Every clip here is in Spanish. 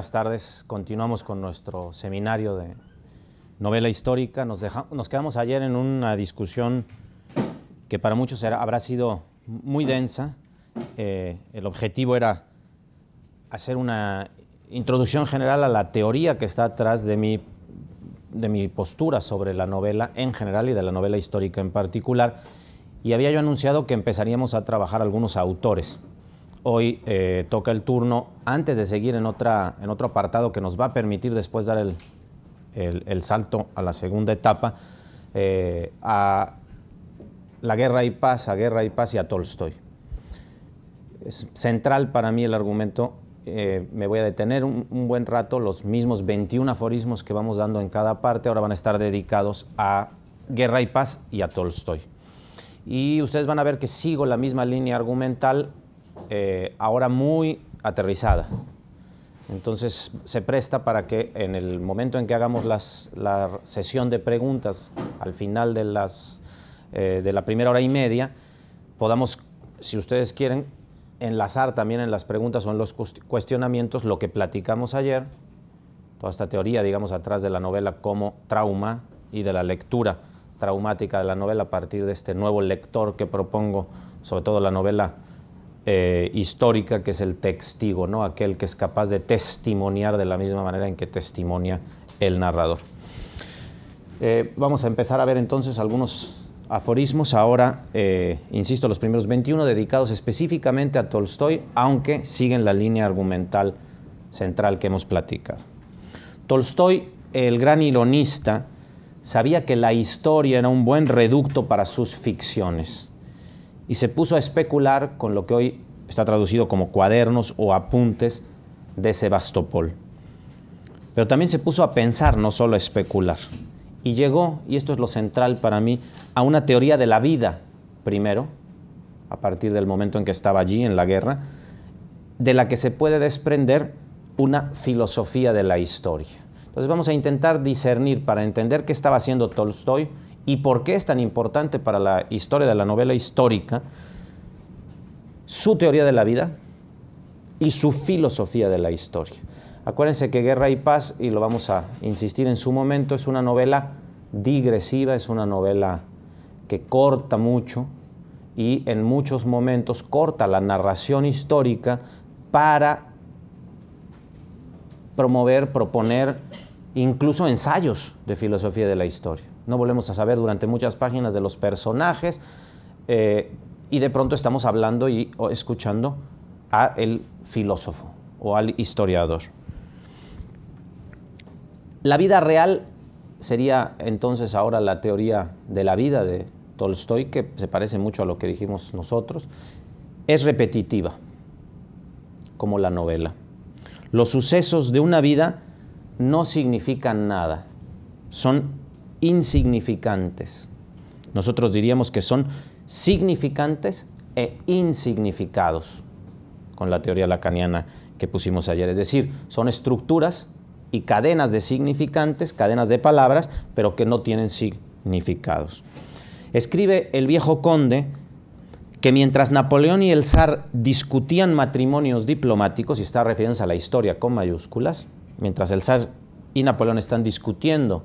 buenas tardes. Continuamos con nuestro seminario de novela histórica. Nos, quedamos ayer en una discusión que para muchos habrá sido muy densa. Eh, el objetivo era hacer una introducción general a la teoría que está atrás de de mi postura sobre la novela en general y de la novela histórica en particular. Y había yo anunciado que empezaríamos a trabajar algunos autores. Hoy eh, toca el turno, antes de seguir en, otra, en otro apartado que nos va a permitir después dar el, salto a la segunda etapa, eh, a la guerra y paz, a guerra y paz y a Tolstoy. Es central para mí el argumento eh, me voy a detener un, un, buen rato. Los mismos 21 aforismos que vamos dando en cada parte ahora van a estar dedicados a Guerra y Paz y a Tolstoy. Y ustedes van a ver que sigo la misma línea argumental eh, ahora muy aterrizada. Entonces se presta para que en el momento en que hagamos la sesión de preguntas al final de, las, eh, de la primera hora y media, podamos, si ustedes quieren, enlazar también en las preguntas o en los cuestionamientos lo que platicamos ayer, toda esta teoría, digamos, atrás de la novela como trauma y de la lectura traumática de la novela a partir de este nuevo lector que propongo, sobre todo la novela eh, histórica que es el testigo, ¿no? aquel que es capaz de testimoniar de la misma manera en que testimonia el narrador. Eh, vamos a empezar a ver entonces algunos aforismos, ahora, eh, insisto, los primeros 21 dedicados específicamente a Tolstoy, aunque siguen la línea argumental central que hemos platicado. Tolstoy, el gran ironista, sabía que la historia era un buen reducto para sus ficciones y se puso a especular con lo que hoy está traducido como cuadernos o apuntes de Sebastopol. Pero también se puso a pensar, no solo a especular. Y llegó, y esto es lo central para mí, a una teoría de la vida, primero, a partir del momento en que estaba allí, en la guerra, de la que se puede desprender una filosofía de la historia. Entonces vamos a intentar discernir para entender qué estaba haciendo Tolstoy y por qué es tan importante para la historia de la novela histórica su teoría de la vida y su filosofía de la historia. Acuérdense que Guerra y Paz, y lo vamos a insistir en su momento, es una novela digresiva, es una novela que corta mucho y en muchos momentos corta la narración histórica para promover, proponer incluso ensayos de filosofía de la historia no volvemos a saber durante muchas páginas de los personajes eh, y de pronto estamos hablando y escuchando a el filósofo o al historiador. La vida real sería entonces ahora la teoría de la vida de Tolstoy, que se parece mucho a lo que dijimos nosotros, es repetitiva, como la novela. Los sucesos de una vida no significan nada, son insignificantes. Nosotros diríamos que son significantes e insignificados, con la teoría lacaniana que pusimos ayer. Es decir, son estructuras y cadenas de significantes, cadenas de palabras, pero que no tienen significados. Escribe el viejo conde que mientras Napoleón y el zar discutían matrimonios diplomáticos, y está refiriéndose a la historia con mayúsculas, mientras el zar y Napoleón están discutiendo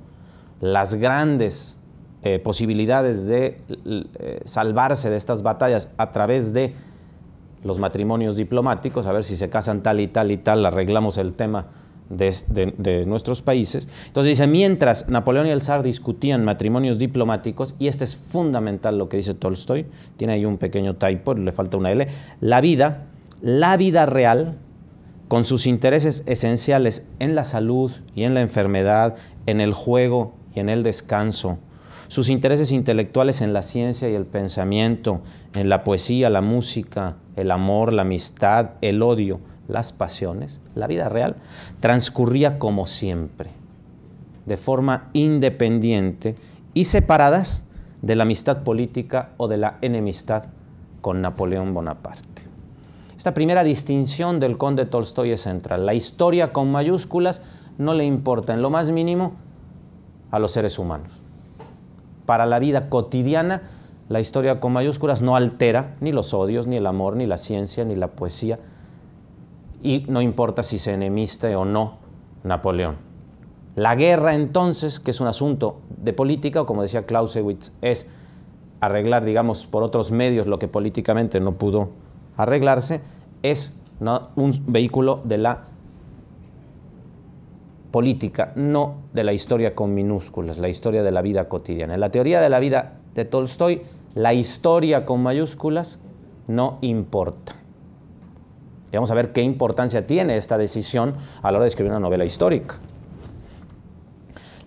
las grandes eh, posibilidades de eh, salvarse de estas batallas a través de los matrimonios diplomáticos, a ver si se casan tal y tal y tal, arreglamos el tema de, nuestros países. Entonces dice, mientras Napoleón y el zar discutían matrimonios diplomáticos, y este es fundamental lo que dice Tolstoy, tiene ahí un pequeño typo, le falta una L, la vida, la vida real, con sus intereses esenciales en la salud y en la enfermedad, en el juego y en el descanso. Sus intereses intelectuales en la ciencia y el pensamiento, en la poesía, la música, el amor, la amistad, el odio, las pasiones, la vida real, transcurría como siempre, de forma independiente y separadas de la amistad política o de la enemistad con Napoleón Bonaparte. Esta primera distinción del conde Tolstoy es central. La historia con mayúsculas no le importa en lo más mínimo a los seres humanos. Para la vida cotidiana, la historia con mayúsculas no altera ni los odios, ni el amor, ni la ciencia, ni la poesía, y no importa si se enemiste o no Napoleón. La guerra entonces, que es un asunto de política, como decía Clausewitz, es arreglar, digamos, por otros medios lo que políticamente no pudo arreglarse, es un vehículo de la política, no de la historia con minúsculas, la historia de la vida cotidiana. En la teoría de la vida de Tolstoy, la historia con mayúsculas no importa. Y vamos a ver qué importancia tiene esta decisión a la hora de escribir una novela histórica.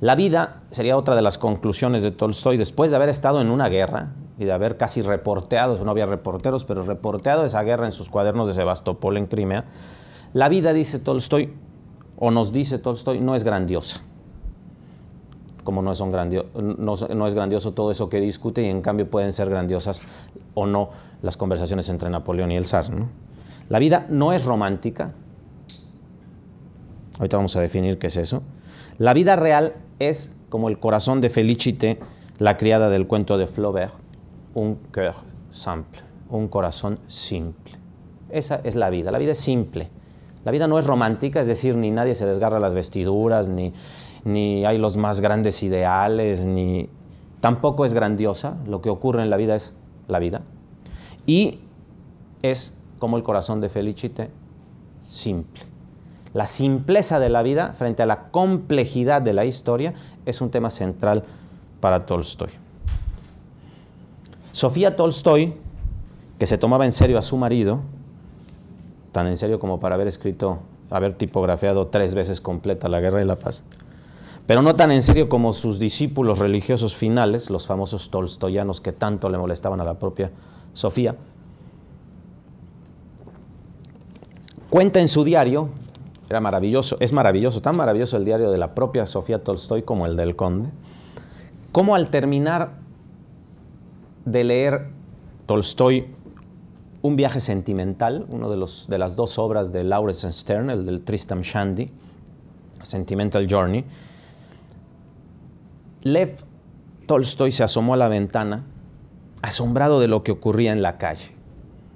La vida sería otra de las conclusiones de Tolstoy después de haber estado en una guerra y de haber casi reporteado, no había reporteros, pero reporteado esa guerra en sus cuadernos de Sebastopol en Crimea. La vida, dice Tolstoy, o nos dice Tolstoy, no es grandiosa. Como no, son grandio no, es grandioso todo eso que discute, y en cambio pueden ser grandiosas o no las conversaciones entre Napoleón y el zar. La vida no es romántica. Ahorita vamos a definir qué es eso. La vida real es como el corazón de Felicite, la criada del cuento de Flaubert, un cœur simple, un corazón simple. Esa es la vida. La vida es simple. La vida no es romántica, es decir, ni nadie se desgarra las vestiduras, ni, ni hay los más grandes ideales, ni tampoco es grandiosa. Lo que ocurre en la vida es la vida. Y es como el corazón de Felicite, simple. La simpleza de la vida frente a la complejidad de la historia es un tema central para Tolstoy. Sofía Tolstoy, que se tomaba en serio a su marido, tan en serio como para haber escrito, haber tipografiado tres veces completa la Guerra y la Paz, pero no tan en serio como sus discípulos religiosos finales, los famosos tolstoyanos que tanto le molestaban a la propia Sofía. Cuenta en su diario, era maravilloso, es maravilloso, tan maravilloso el diario de la propia Sofía Tolstoy como el del conde, cómo al terminar de leer Tolstoy un viaje sentimental, una de, de las dos obras de Laurence Stern, el del Tristram Shandy, Sentimental Journey. Lev Tolstoy se asomó a la ventana, asombrado de lo que ocurría en la calle.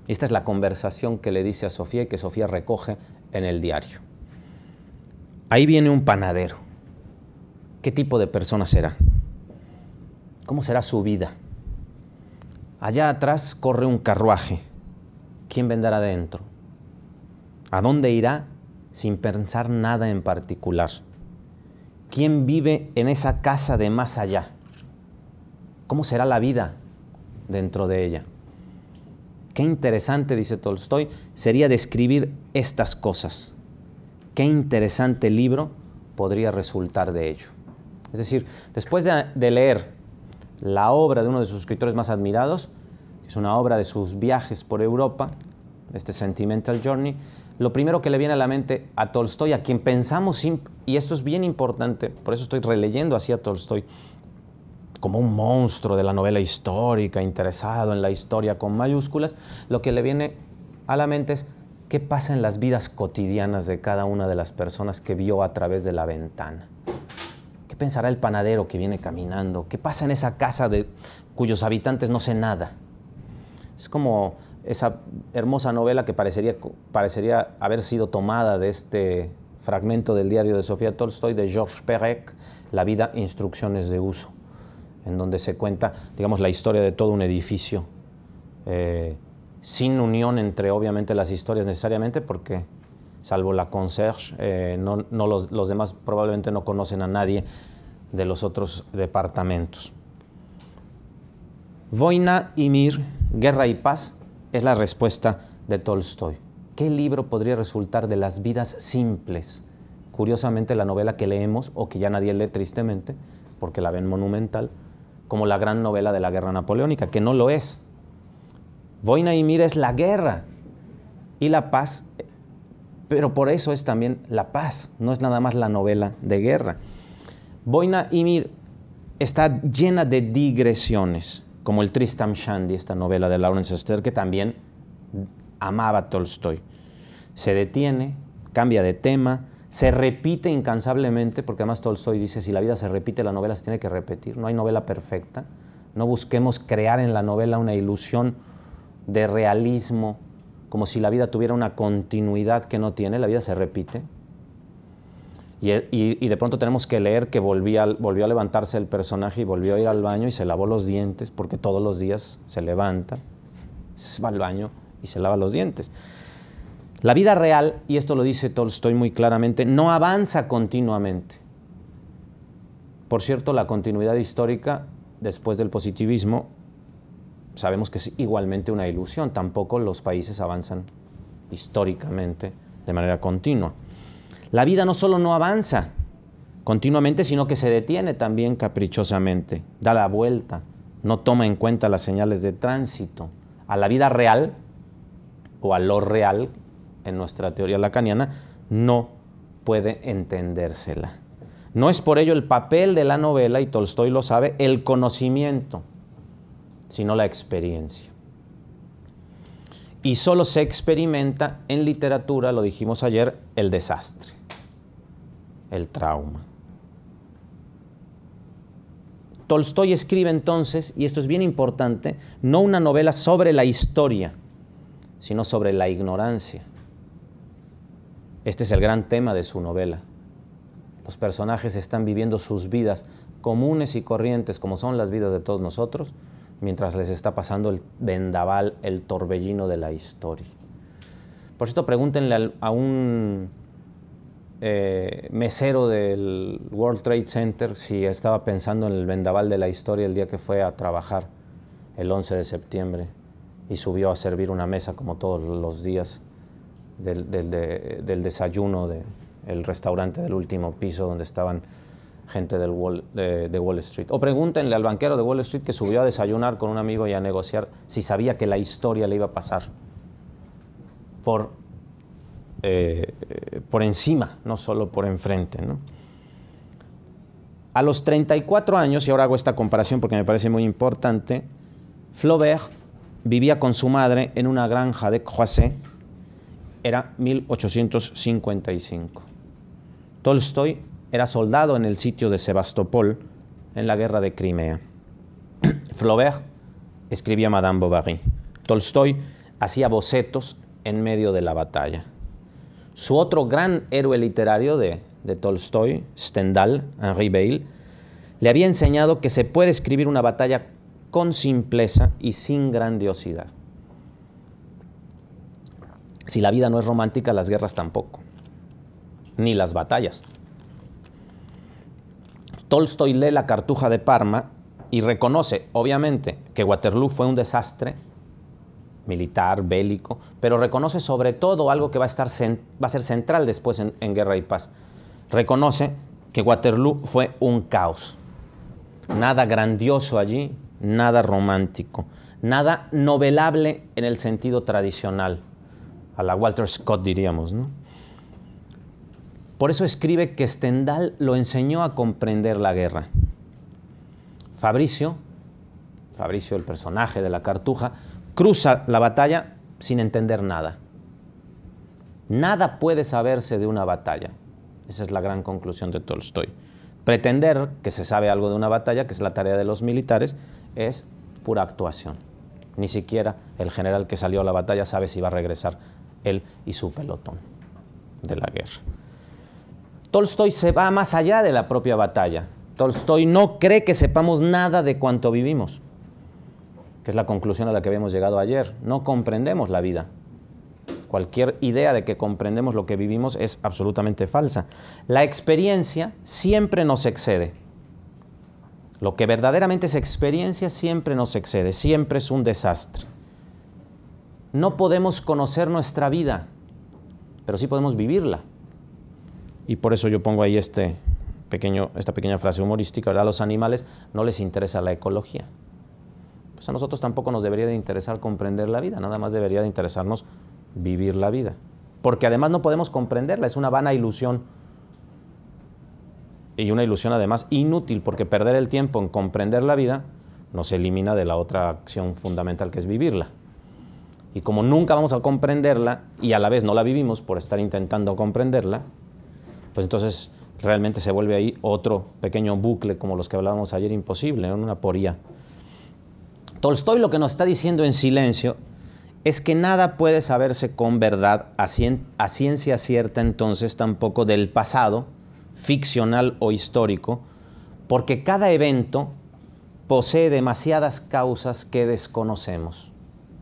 Esta es la conversación que le dice a Sofía y que Sofía recoge en el diario. Ahí viene un panadero. ¿Qué tipo de persona será? ¿Cómo será su vida? Allá atrás corre un carruaje quién vendrá adentro, a dónde irá sin pensar nada en particular, quién vive en esa casa de más allá, cómo será la vida dentro de ella. Qué interesante, dice Tolstoy, sería describir estas cosas. Qué interesante libro podría resultar de ello. Es decir, después de leer la obra de uno de sus escritores más admirados, es una obra de sus viajes por Europa, este Sentimental Journey, lo primero que le viene a la mente a Tolstoy, a quien pensamos, y esto es bien importante, por eso estoy releyendo así a Tolstoy, como un monstruo de la novela histórica, interesado en la historia con mayúsculas, lo que le viene a la mente es qué pasa en las vidas cotidianas de cada una de las personas que vio a través de la ventana. ¿Qué pensará el panadero que viene caminando? ¿Qué pasa en esa casa de cuyos habitantes no sé nada? Es como esa hermosa novela que parecería, haber sido tomada de este fragmento del diario de Sofía Tolstoy de Georges Perec, La vida, instrucciones de uso, en donde se cuenta, digamos, la historia de todo un edificio, eh, sin unión entre, obviamente, las historias necesariamente, porque salvo la concierge, eh, los demás probablemente no conocen a nadie de los otros departamentos. Voina y Mir, Guerra y Paz, es la respuesta de Tolstoy. ¿Qué libro podría resultar de las vidas simples? Curiosamente, la novela que leemos, o que ya nadie lee tristemente, porque la ven monumental, como la gran novela de la guerra napoleónica, que no lo es. Voina y Mir es la guerra y la paz, pero por eso es también la paz, no es nada más la novela de guerra. Voina y Mir está llena de digresiones como el Tristan Shandy, esta novela de Lawrence Esther, que también amaba Tolstoy. Se detiene, cambia de tema, se repite incansablemente, porque además Tolstoy dice, si la vida se repite, la novela se tiene que repetir, no hay novela perfecta, no busquemos crear en la novela una ilusión de realismo, como si la vida tuviera una continuidad que no tiene, la vida se repite, y, de pronto tenemos que leer que volvió volvió a levantarse el personaje y volvió a ir al baño y se lavó los dientes, porque todos los días se levanta, se va al baño y se lava los dientes. La vida real, y esto lo dice Tolstoy muy claramente, no avanza continuamente. Por cierto, la continuidad histórica, después del positivismo, sabemos que es igualmente una ilusión. Tampoco los países avanzan históricamente de manera continua. La vida no solo no avanza continuamente, sino que se detiene también caprichosamente, da la vuelta, no toma en cuenta las señales de tránsito. A la vida real o a lo real, en nuestra teoría lacaniana, no puede entendérsela. No es por ello el papel de la novela, y Tolstoy lo sabe, el conocimiento, sino la experiencia. Y solo se experimenta en literatura, lo dijimos ayer, el desastre el trauma. Tolstoy escribe entonces, y esto es bien importante, no una novela sobre la historia, sino sobre la ignorancia. Este es el gran tema de su novela. Los personajes están viviendo sus vidas comunes y corrientes, como son las vidas de todos nosotros, mientras les está pasando el vendaval, el torbellino de la historia. Por cierto, pregúntenle a un eh, mesero del World Trade Center si estaba pensando en el vendaval de la historia el día que fue a trabajar el 11 de septiembre y subió a servir una mesa como todos los días del, desayuno del restaurante del último piso donde estaban gente de, Wall Street. O pregúntenle al banquero de Wall Street que subió a desayunar con un amigo y a negociar si sabía que la historia le iba a pasar por eh, por encima, no solo por enfrente. ¿no? A los 34 años, y ahora hago esta comparación porque me parece muy importante, Flaubert vivía con su madre en una granja de Croisset, era 1855. Tolstoy era soldado en el sitio de Sebastopol en la guerra de Crimea. Flaubert escribía Madame Bovary. Tolstoy hacía bocetos en medio de la batalla. Su otro gran héroe literario de, Tolstoy, Stendhal, Henri Beyle, le había enseñado que se puede escribir una batalla con simpleza y sin grandiosidad. Si la vida no es romántica, las guerras tampoco, ni las batallas. Tolstoy lee la Cartuja de Parma y reconoce, obviamente, que Waterloo fue un desastre militar, bélico, pero reconoce sobre todo algo que va a, va a ser central después en, Guerra y Paz. Reconoce que Waterloo fue un caos. Nada grandioso allí, nada romántico, nada novelable en el sentido tradicional, a la Walter Scott diríamos, ¿no? Por eso escribe que Stendhal lo enseñó a comprender la guerra. Fabricio, Fabricio el personaje de la cartuja, cruza la batalla sin entender nada. Nada puede saberse de una batalla. Esa es la gran conclusión de Tolstoy. Pretender que se sabe algo de una batalla, que es la tarea de los militares, es pura actuación. Ni siquiera el general que salió a la batalla sabe si va a regresar él y su pelotón de la guerra. Tolstoy se va más allá de la propia batalla. Tolstoy no cree que sepamos nada de cuanto vivimos que es la conclusión a la que habíamos llegado ayer. No comprendemos la vida. Cualquier idea de que comprendemos lo que vivimos es absolutamente falsa. La experiencia siempre nos excede. Lo que verdaderamente es experiencia siempre nos excede, siempre es un desastre. No podemos conocer nuestra vida, pero sí podemos vivirla. Y por eso yo pongo ahí este esta pequeña frase humorística, ¿verdad? A los animales no les interesa la ecología pues a nosotros tampoco nos debería de interesar comprender la vida, nada más debería de interesarnos vivir la vida. Porque además no podemos comprenderla, es una vana ilusión. Y una ilusión además inútil, porque perder el tiempo en comprender la vida nos elimina de la otra acción fundamental que es vivirla. Y como nunca vamos a comprenderla y a la vez no la vivimos por estar intentando comprenderla, pues entonces realmente se vuelve ahí otro pequeño bucle como los que hablábamos ayer imposible, una poría. Tolstoy lo que nos está diciendo en silencio es que nada puede saberse con verdad a, ciencia cierta entonces tampoco del pasado, ficcional o histórico, porque cada evento posee demasiadas causas que desconocemos.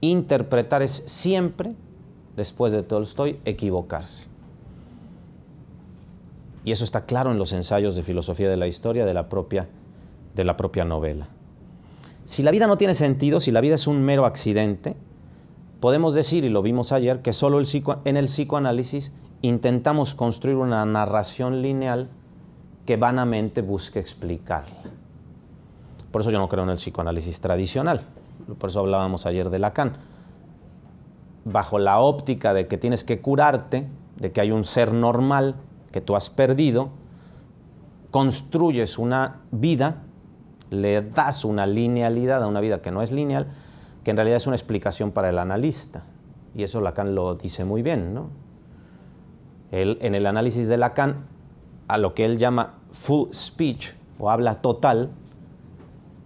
Interpretar es siempre, después de Tolstoy, equivocarse. Y eso está claro en los ensayos de filosofía de la historia de la propia, de la propia novela. Si la vida no tiene sentido, si la vida es un mero accidente, podemos decir, y lo vimos ayer, que solo en el psicoanálisis intentamos construir una narración lineal que vanamente busque explicarla. Por eso yo no creo en el psicoanálisis tradicional, por eso hablábamos ayer de Lacan. Bajo la óptica de que tienes que curarte, de que hay un ser normal que tú has perdido, construyes una vida le das una linealidad a una vida que no es lineal, que en realidad es una explicación para el analista. Y eso Lacan lo dice muy bien. en el análisis de Lacan, a lo que él llama full speech o habla total,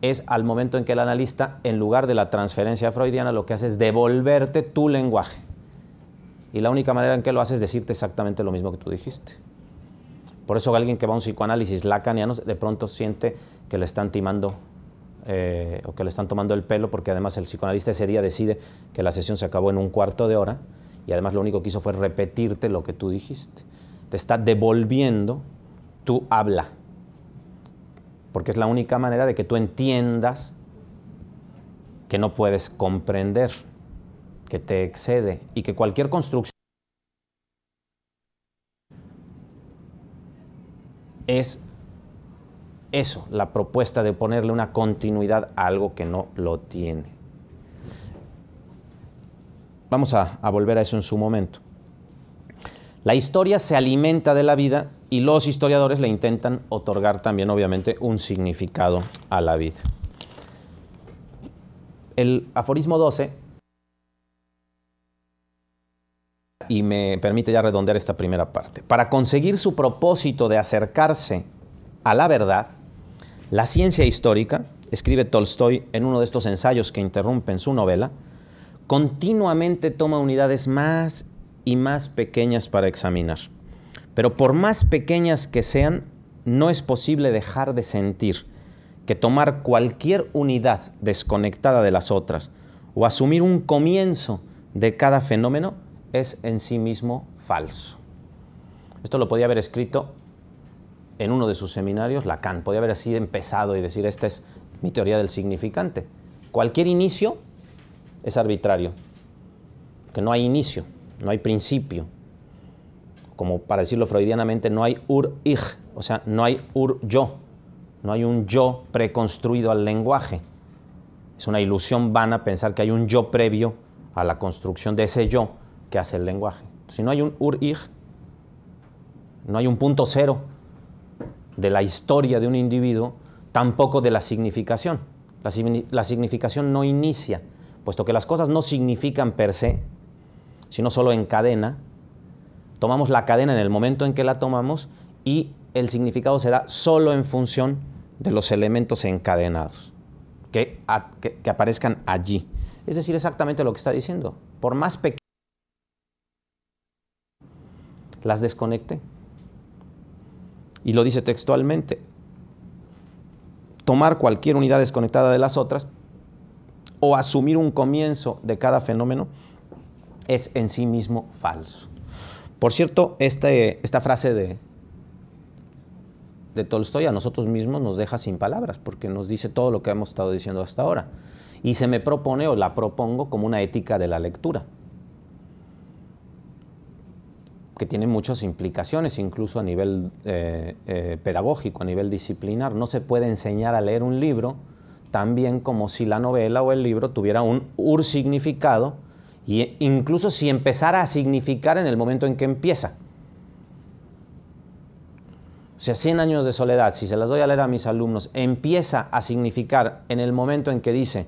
es al momento en que el analista, en lugar de la transferencia freudiana, lo que hace es devolverte tu lenguaje. Y la única manera en que lo hace es decirte exactamente lo mismo que tú dijiste. Por eso alguien que va a un psicoanálisis lacaniano de pronto siente que le están timando eh, o que le están tomando el pelo, porque además el psicoanalista ese día decide que la sesión se acabó en un cuarto de hora y además lo único que hizo fue repetirte lo que tú dijiste. Te está devolviendo tu habla, porque es la única manera de que tú entiendas que no puedes comprender, que te excede y que cualquier construcción es eso, la propuesta de ponerle una continuidad a algo que no lo tiene. Vamos a, volver a eso en su momento. La historia se alimenta de la vida y los historiadores le intentan otorgar también, obviamente, un significado a la vida. El aforismo 12, y me permite ya redondear esta primera parte, para conseguir su propósito de acercarse a la verdad, la ciencia histórica, escribe Tolstoy en uno de estos ensayos que interrumpen su novela, continuamente toma unidades más y más pequeñas para examinar. Pero por más pequeñas que sean, no es posible dejar de sentir que tomar cualquier unidad desconectada de las otras o asumir un comienzo de cada fenómeno es en sí mismo falso. Esto lo podía haber escrito en uno de sus seminarios Lacan. Podía haber así empezado y decir, esta es mi teoría del significante. Cualquier inicio es arbitrario, que no hay inicio, no hay principio. Como para decirlo freudianamente, no hay ur-ich, o sea, no hay ur-yo, no hay un yo preconstruido al lenguaje. Es una ilusión vana pensar que hay un yo previo a la construcción de ese yo que hace el lenguaje. Si no hay un ur-ich, no hay un punto cero, de la historia de un individuo, tampoco de la significación. La, significación no inicia, puesto que las cosas no significan per se, sino solo en cadena. Tomamos la cadena en el momento en que la tomamos y el significado se da solo en función de los elementos encadenados que, aparezcan allí. Es decir, exactamente lo que está diciendo. Por más pequeñas las desconecte y lo dice textualmente, tomar cualquier unidad desconectada de las otras o asumir un comienzo de cada fenómeno es en sí mismo falso. Por cierto, este, esta frase de Tolstoy a nosotros mismos nos deja sin palabras porque nos dice todo lo que hemos estado diciendo hasta ahora. Y se me propone o la propongo como una ética de la lectura que tiene muchas implicaciones, incluso a nivel eh, eh, pedagógico, a nivel disciplinar. No se puede enseñar a leer un libro tan bien como si la novela o el libro tuviera un ur significado, e, incluso si empezara a significar en el momento en que empieza. O sea, 100 años de soledad, si se las doy a leer a mis alumnos, empieza a significar en el momento en que dice,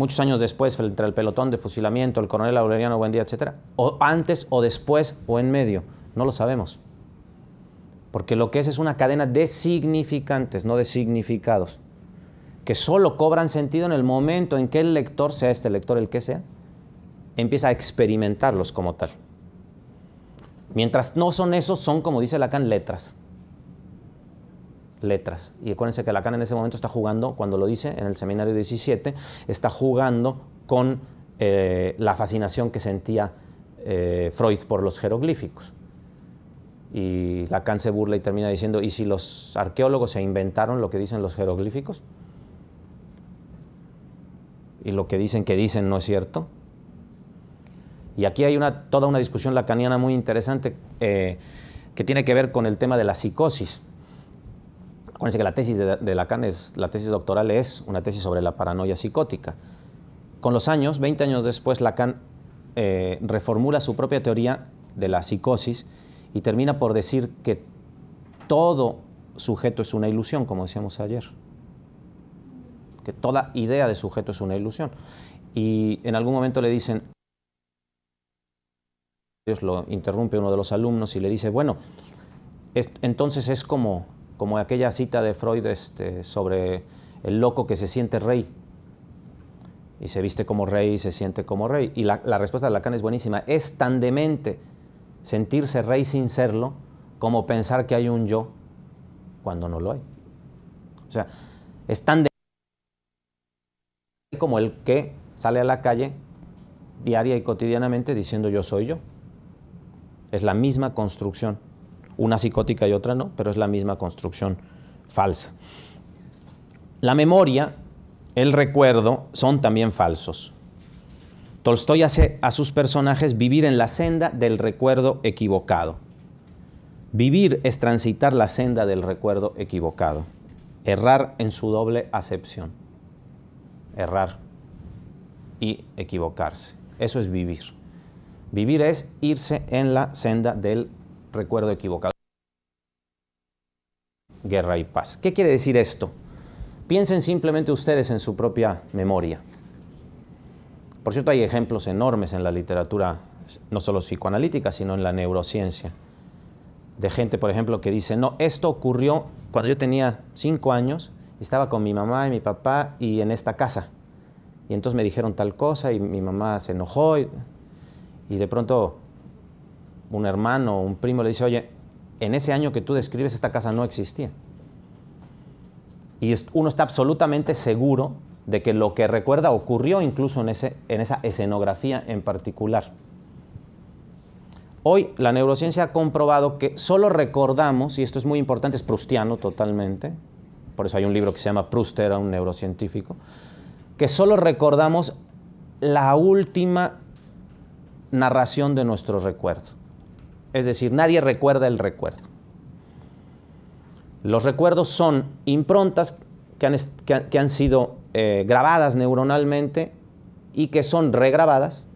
muchos años después, entre el pelotón de fusilamiento, el coronel Aureliano Buendía, etcétera. O antes o después o en medio. No lo sabemos. Porque lo que es es una cadena de significantes, no de significados, que solo cobran sentido en el momento en que el lector, sea este lector el que sea, empieza a experimentarlos como tal. Mientras no son esos, son, como dice Lacan, letras letras. Y acuérdense que Lacan en ese momento está jugando, cuando lo dice en el seminario 17, está jugando con eh, la fascinación que sentía eh, Freud por los jeroglíficos. Y Lacan se burla y termina diciendo, ¿y si los arqueólogos se inventaron lo que dicen los jeroglíficos? Y lo que dicen que dicen no es cierto. Y aquí hay una, toda una discusión lacaniana muy interesante eh, que tiene que ver con el tema de la psicosis Acuérdense que la tesis de, Lacan es, la tesis doctoral es una tesis sobre la paranoia psicótica. Con los años, 20 años después, Lacan eh, reformula su propia teoría de la psicosis y termina por decir que todo sujeto es una ilusión, como decíamos ayer. Que toda idea de sujeto es una ilusión. Y en algún momento le dicen, Dios lo interrumpe uno de los alumnos y le dice, bueno, entonces es como como aquella cita de Freud este, sobre el loco que se siente rey y se viste como rey y se siente como rey. Y la, la respuesta de Lacan es buenísima. Es tan demente sentirse rey sin serlo como pensar que hay un yo cuando no lo hay. O sea, es tan demente como el que sale a la calle diaria y cotidianamente diciendo yo soy yo. Es la misma construcción una psicótica y otra no, pero es la misma construcción falsa. La memoria, el recuerdo, son también falsos. Tolstoy hace a sus personajes vivir en la senda del recuerdo equivocado. Vivir es transitar la senda del recuerdo equivocado. Errar en su doble acepción. Errar y equivocarse. Eso es vivir. Vivir es irse en la senda del recuerdo equivocado. Guerra y paz. ¿Qué quiere decir esto? Piensen simplemente ustedes en su propia memoria. Por cierto, hay ejemplos enormes en la literatura, no solo psicoanalítica, sino en la neurociencia. De gente, por ejemplo, que dice, no, esto ocurrió cuando yo tenía cinco años, estaba con mi mamá y mi papá y en esta casa. Y entonces me dijeron tal cosa y mi mamá se enojó y, y de pronto un hermano o un primo le dice, oye, en ese año que tú describes esta casa no existía. Y uno está absolutamente seguro de que lo que recuerda ocurrió incluso en, ese, en esa escenografía en particular. Hoy la neurociencia ha comprobado que solo recordamos, y esto es muy importante, es prustiano totalmente, por eso hay un libro que se llama Proust, era un neurocientífico, que solo recordamos la última narración de nuestro recuerdo. Es decir, nadie recuerda el recuerdo. Los recuerdos son improntas que han, sido eh, grabadas neuronalmente y que son regrabadas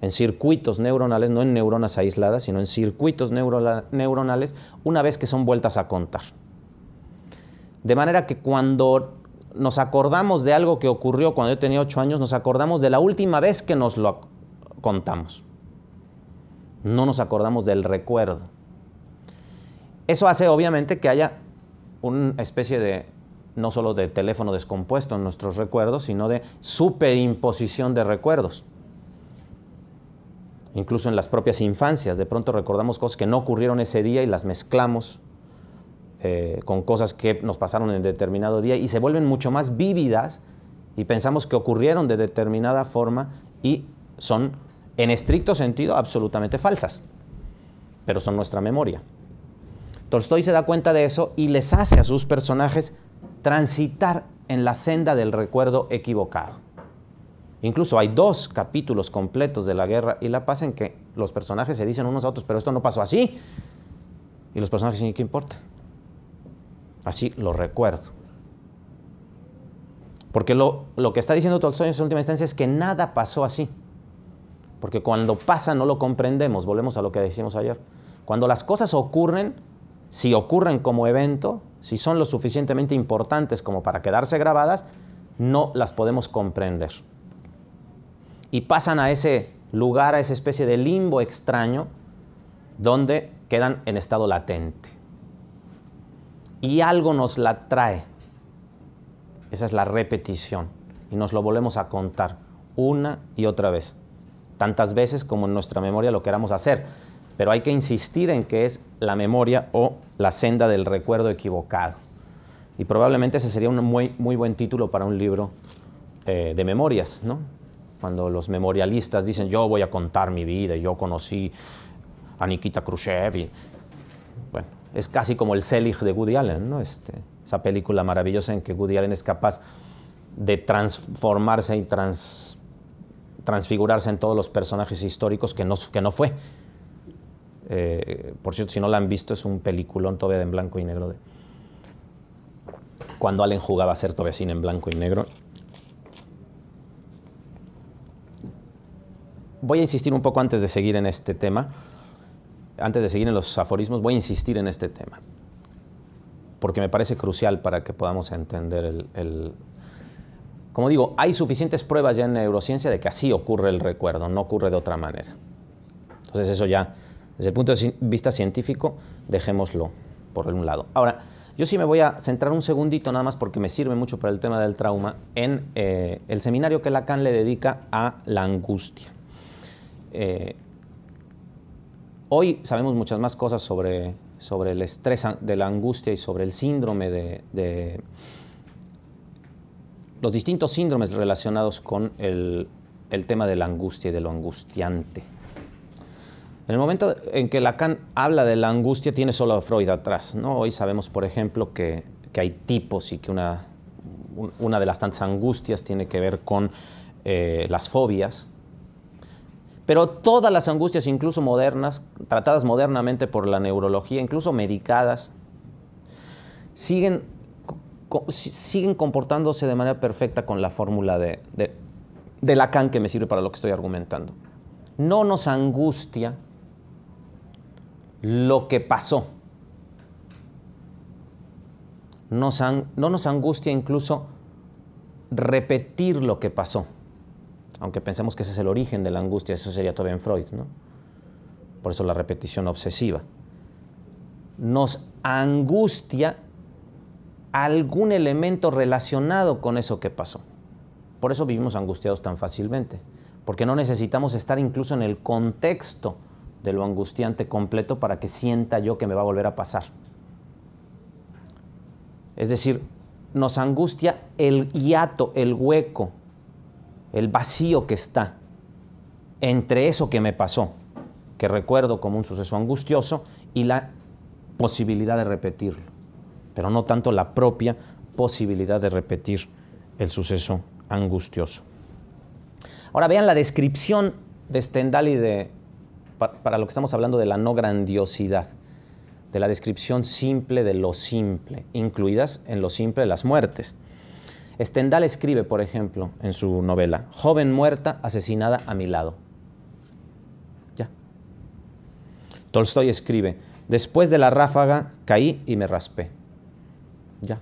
en circuitos neuronales, no en neuronas aisladas, sino en circuitos neuronales, una vez que son vueltas a contar. De manera que cuando nos acordamos de algo que ocurrió cuando yo tenía 8 años, nos acordamos de la última vez que nos lo contamos no nos acordamos del recuerdo. Eso hace obviamente que haya una especie de, no solo de teléfono descompuesto en nuestros recuerdos, sino de superimposición de recuerdos. Incluso en las propias infancias, de pronto recordamos cosas que no ocurrieron ese día y las mezclamos eh, con cosas que nos pasaron en determinado día y se vuelven mucho más vívidas y pensamos que ocurrieron de determinada forma y son en estricto sentido absolutamente falsas, pero son nuestra memoria. Tolstoy se da cuenta de eso y les hace a sus personajes transitar en la senda del recuerdo equivocado. Incluso hay dos capítulos completos de la guerra y la paz en que los personajes se dicen unos a otros, pero esto no pasó así. Y los personajes dicen, ¿qué importa? Así lo recuerdo. Porque lo, lo que está diciendo Tolstoy en su última instancia es que nada pasó así. Porque cuando pasa no lo comprendemos, volvemos a lo que decimos ayer. Cuando las cosas ocurren, si ocurren como evento, si son lo suficientemente importantes como para quedarse grabadas, no las podemos comprender. Y pasan a ese lugar, a esa especie de limbo extraño, donde quedan en estado latente. Y algo nos la trae. Esa es la repetición. Y nos lo volvemos a contar una y otra vez tantas veces como en nuestra memoria lo queramos hacer, pero hay que insistir en que es la memoria o la senda del recuerdo equivocado. Y probablemente ese sería un muy, muy buen título para un libro eh, de memorias, ¿no? Cuando los memorialistas dicen, yo voy a contar mi vida, yo conocí a Nikita Khrushchev. bueno, es casi como el Selig de Woody Allen, ¿no? Este, esa película maravillosa en que Woody Allen es capaz de transformarse y trans transfigurarse en todos los personajes históricos que no, que no fue. Eh, por cierto, si no la han visto, es un peliculón todavía en blanco y negro. De... Cuando Allen jugaba a ser Tobesín en blanco y negro. Voy a insistir un poco antes de seguir en este tema. Antes de seguir en los aforismos, voy a insistir en este tema. Porque me parece crucial para que podamos entender el como digo, hay suficientes pruebas ya en neurociencia de que así ocurre el recuerdo, no ocurre de otra manera. Entonces eso ya, desde el punto de vista científico, dejémoslo por un lado. Ahora, yo sí me voy a centrar un segundito nada más porque me sirve mucho para el tema del trauma en eh, el seminario que Lacan le dedica a la angustia. Eh, hoy sabemos muchas más cosas sobre, sobre el estrés de la angustia y sobre el síndrome de los distintos síndromes relacionados con el, tema de la angustia y de lo angustiante. En el momento en que Lacan habla de la angustia, tiene solo a Freud atrás. ¿no? Hoy sabemos, por ejemplo, que, hay tipos y que una, una de las tantas angustias tiene que ver con eh, las fobias. Pero todas las angustias, incluso modernas, tratadas modernamente por la neurología, incluso medicadas, siguen siguen comportándose de manera perfecta con la fórmula de, Lacan que me sirve para lo que estoy argumentando. No nos angustia lo que pasó. no nos angustia incluso repetir lo que pasó, aunque pensemos que ese es el origen de la angustia, eso sería todavía en Freud, ¿no? Por eso la repetición obsesiva. Nos angustia algún elemento relacionado con eso que pasó. Por eso vivimos angustiados tan fácilmente, porque no necesitamos estar incluso en el contexto de lo angustiante completo para que sienta yo que me va a volver a pasar. Es decir, nos angustia el hiato, el hueco, el vacío que está entre eso que me pasó, que recuerdo como un suceso angustioso, y la posibilidad de repetirlo pero no tanto la propia posibilidad de repetir el suceso angustioso. Ahora vean la descripción de Stendhal y de, para lo que estamos hablando de la no grandiosidad, de la descripción simple de lo simple, incluidas en lo simple las muertes. Stendhal escribe, por ejemplo, en su novela, joven muerta, asesinada a mi lado. Ya. Tolstoy escribe, después de la ráfaga caí y me raspé. Ya.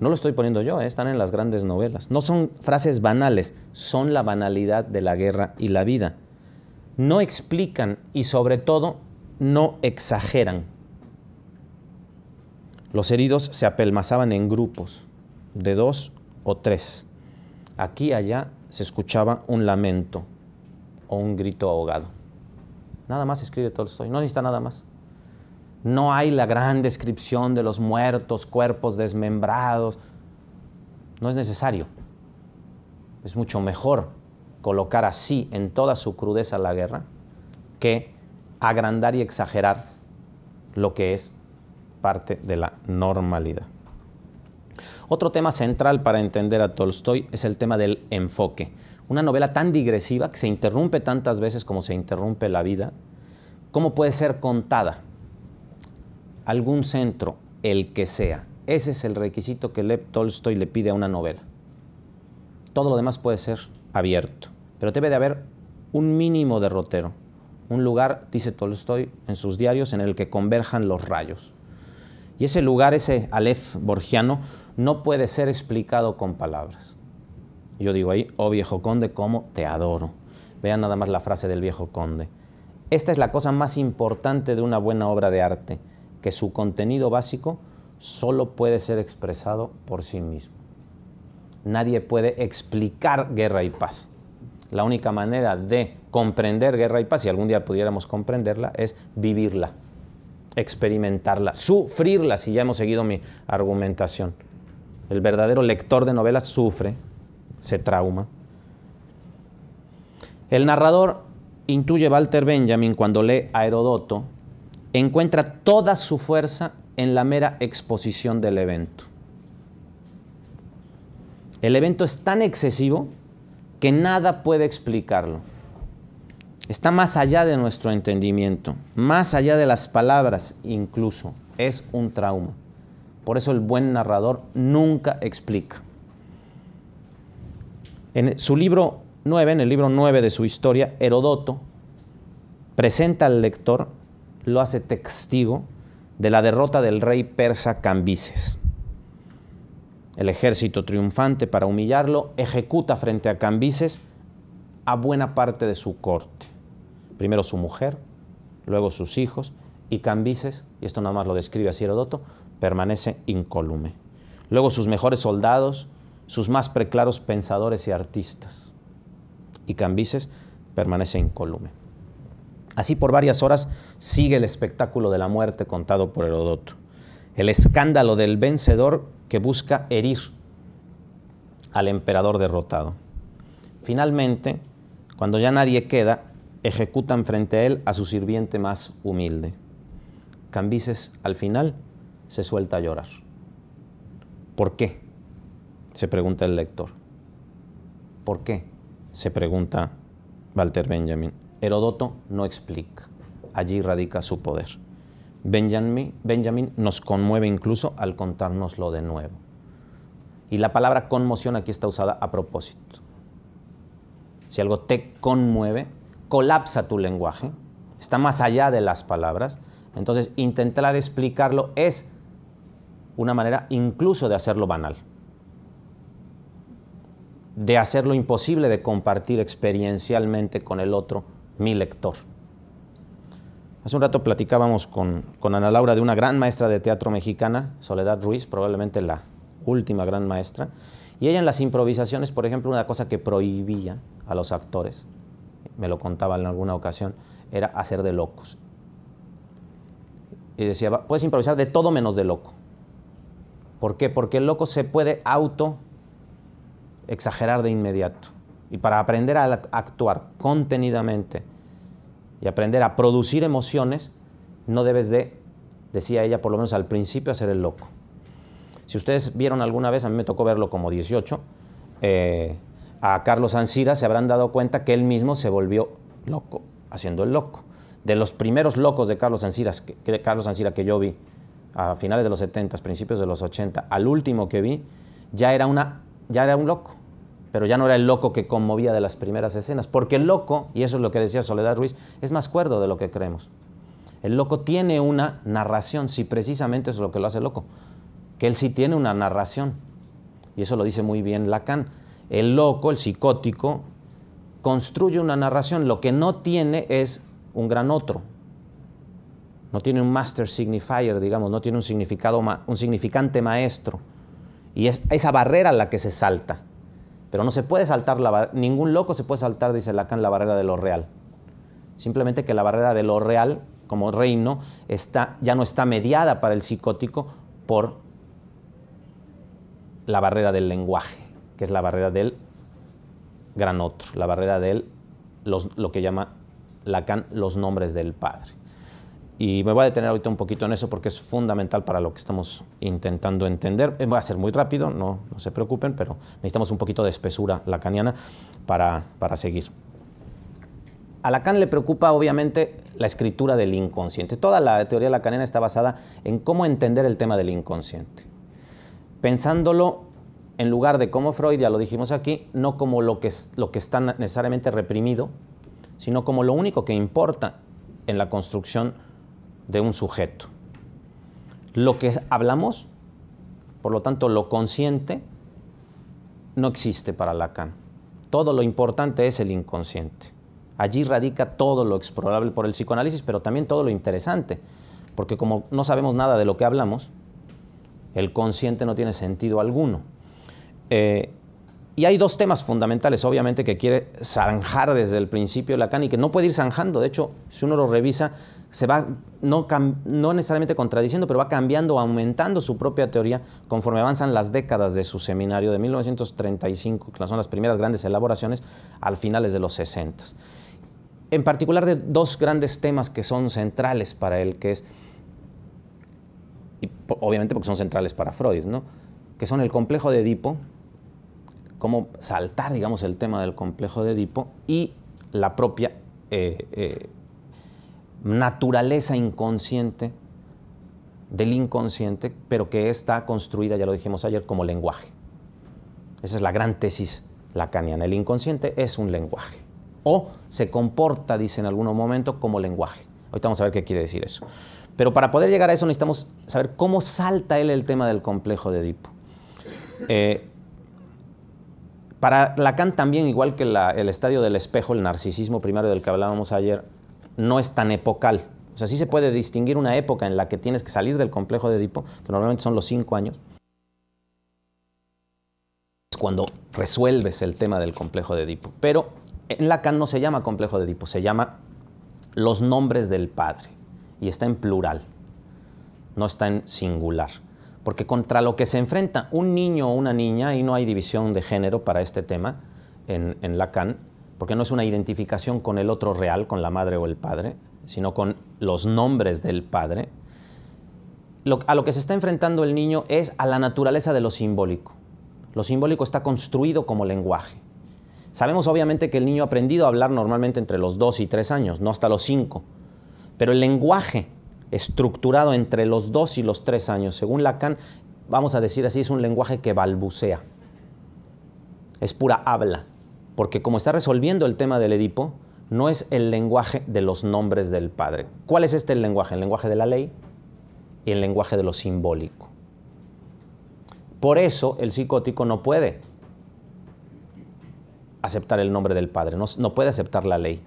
No lo estoy poniendo yo, eh, están en las grandes novelas. No son frases banales, son la banalidad de la guerra y la vida. No explican y sobre todo no exageran. Los heridos se apelmazaban en grupos, de dos o tres. Aquí y allá se escuchaba un lamento o un grito ahogado. Nada más escribe todo Tolstoy, no necesita nada más. No hay la gran descripción de los muertos, cuerpos desmembrados. No es necesario. Es mucho mejor colocar así en toda su crudeza la guerra que agrandar y exagerar lo que es parte de la normalidad. Otro tema central para entender a Tolstoy es el tema del enfoque. Una novela tan digresiva que se interrumpe tantas veces como se interrumpe la vida, ¿cómo puede ser contada? algún centro, el que sea. Ese es el requisito que Lev Tolstoy le pide a una novela. Todo lo demás puede ser abierto, pero debe de haber un mínimo derrotero, un lugar, dice Tolstoy en sus diarios, en el que converjan los rayos. Y ese lugar, ese Aleph borgiano, no puede ser explicado con palabras. Yo digo ahí, oh viejo conde, cómo te adoro. Vean nada más la frase del viejo conde. Esta es la cosa más importante de una buena obra de arte que su contenido básico solo puede ser expresado por sí mismo. Nadie puede explicar guerra y paz. La única manera de comprender guerra y paz, si algún día pudiéramos comprenderla, es vivirla, experimentarla, sufrirla, si ya hemos seguido mi argumentación. El verdadero lector de novelas sufre, se trauma. El narrador, intuye Walter Benjamin cuando lee a Herodoto, encuentra toda su fuerza en la mera exposición del evento. El evento es tan excesivo que nada puede explicarlo. Está más allá de nuestro entendimiento, más allá de las palabras incluso. Es un trauma. Por eso el buen narrador nunca explica. En su libro 9, en el libro 9 de su historia, Herodoto presenta al lector lo hace testigo de la derrota del rey persa Cambises. El ejército triunfante para humillarlo ejecuta frente a Cambises a buena parte de su corte. Primero su mujer, luego sus hijos, y Cambises, y esto nada más lo describe así Herodoto, permanece incólume. Luego sus mejores soldados, sus más preclaros pensadores y artistas. Y Cambises permanece incólume. Así por varias horas sigue el espectáculo de la muerte contado por Herodoto, el escándalo del vencedor que busca herir al emperador derrotado. Finalmente, cuando ya nadie queda, ejecutan frente a él a su sirviente más humilde. Cambises al final se suelta a llorar. ¿Por qué? se pregunta el lector. ¿Por qué? se pregunta Walter Benjamin. Herodoto no explica allí radica su poder. Benjamin, nos conmueve incluso al contárnoslo de nuevo. Y la palabra conmoción aquí está usada a propósito. Si algo te conmueve, colapsa tu lenguaje, está más allá de las palabras. Entonces, intentar explicarlo es una manera incluso de hacerlo banal, de hacerlo imposible de compartir experiencialmente con el otro mi lector. Hace un rato platicábamos con, Ana Laura de una gran maestra de teatro mexicana, Soledad Ruiz, probablemente la última gran maestra. Y ella en las improvisaciones, por ejemplo, una cosa que prohibía a los actores, me lo contaba en alguna ocasión, era hacer de locos. Y decía, puedes improvisar de todo menos de loco. ¿Por qué? Porque el loco se puede auto exagerar de inmediato. Y para aprender a actuar contenidamente y aprender a producir emociones, no debes de, decía ella, por lo menos al principio, hacer el loco. Si ustedes vieron alguna vez, a mí me tocó verlo como 18, eh, a Carlos Ansira se habrán dado cuenta que él mismo se volvió loco, haciendo el loco. De los primeros locos de Carlos Ansira que, Carlos que yo vi a finales de los 70, principios de los 80, al último que vi, ya era, una, ya era un loco pero ya no era el loco que conmovía de las primeras escenas, porque el loco, y eso es lo que decía Soledad Ruiz, es más cuerdo de lo que creemos. El loco tiene una narración, si precisamente eso es lo que lo hace loco, que él sí tiene una narración, y eso lo dice muy bien Lacan. El loco, el psicótico, construye una narración, lo que no tiene es un gran otro, no tiene un master signifier, digamos, no tiene un, significado, un significante maestro. Y es esa barrera la que se salta. Pero no se puede saltar ningún loco se puede saltar, dice Lacan, la barrera de lo real. Simplemente que la barrera de lo real como reino está, ya no está mediada para el psicótico por la barrera del lenguaje, que es la barrera del gran otro, la barrera de lo que llama Lacan los nombres del padre. Y me voy a detener ahorita un poquito en eso porque es fundamental para lo que estamos intentando entender. Eh, va a ser muy rápido, no, se preocupen, pero necesitamos un poquito de espesura lacaniana para, para seguir. A Lacan le preocupa obviamente la escritura del inconsciente. Toda la teoría lacaniana está basada en cómo entender el tema del inconsciente. Pensándolo en lugar de como Freud, ya lo dijimos aquí, no como lo que, lo que está necesariamente reprimido, sino como lo único que importa en la construcción de un sujeto. Lo que hablamos, por lo tanto, lo consciente, no existe para Lacan. Todo lo importante es el inconsciente. Allí radica todo lo explorable por el psicoanálisis, pero también todo lo interesante, porque como no sabemos nada de lo que hablamos, el consciente no tiene sentido alguno. Eh, y hay dos temas fundamentales, obviamente, que quiere zanjar desde el principio Lacan y que no puede ir zanjando. De hecho, si uno lo revisa, se va no, no, necesariamente contradiciendo, pero va cambiando, aumentando su propia teoría conforme avanzan las décadas de su seminario de 1935, que son las primeras grandes elaboraciones, al finales de los 60. En particular de dos grandes temas que son centrales para él, que es, y obviamente porque son centrales para Freud, ¿no? que son el complejo de Edipo, cómo saltar, digamos, el tema del complejo de Edipo y la propia... Eh, eh, naturaleza inconsciente del inconsciente, pero que está construida, ya lo dijimos ayer, como lenguaje. Esa es la gran tesis lacaniana. El inconsciente es un lenguaje. O se comporta, dice en algún momento, como lenguaje. Ahorita vamos a ver qué quiere decir eso. Pero para poder llegar a eso necesitamos saber cómo salta él el tema del complejo de Edipo. Eh, para Lacan también, igual que el estadio del espejo, el narcisismo primario del que hablábamos ayer, no es tan epocal. O sea, sí se puede distinguir una época en la que tienes que salir del complejo de Edipo, que normalmente son los cinco años, cuando resuelves el tema del complejo de Edipo. Pero en Lacan no se llama complejo de Edipo, se llama los nombres del padre. Y está en plural, no está en singular. Porque contra lo que se enfrenta un niño o una niña, y no hay división de género para este tema en Lacan, porque no es una identificación con el otro real, con la madre o el padre, sino con los nombres del padre, a lo que se está enfrentando el niño es a la naturaleza de lo simbólico. Lo simbólico está construido como lenguaje. Sabemos obviamente que el niño ha aprendido a hablar normalmente entre los dos y tres años, no hasta los cinco. pero el lenguaje estructurado entre los dos y los tres años, según Lacan, vamos a decir así, es un lenguaje que balbucea. Es pura habla porque como está resolviendo el tema del Edipo, no es el lenguaje de los nombres del Padre. ¿Cuál es este el lenguaje? El lenguaje de la ley y el lenguaje de lo simbólico. Por eso el psicótico no puede aceptar el nombre del Padre, no, puede aceptar la ley.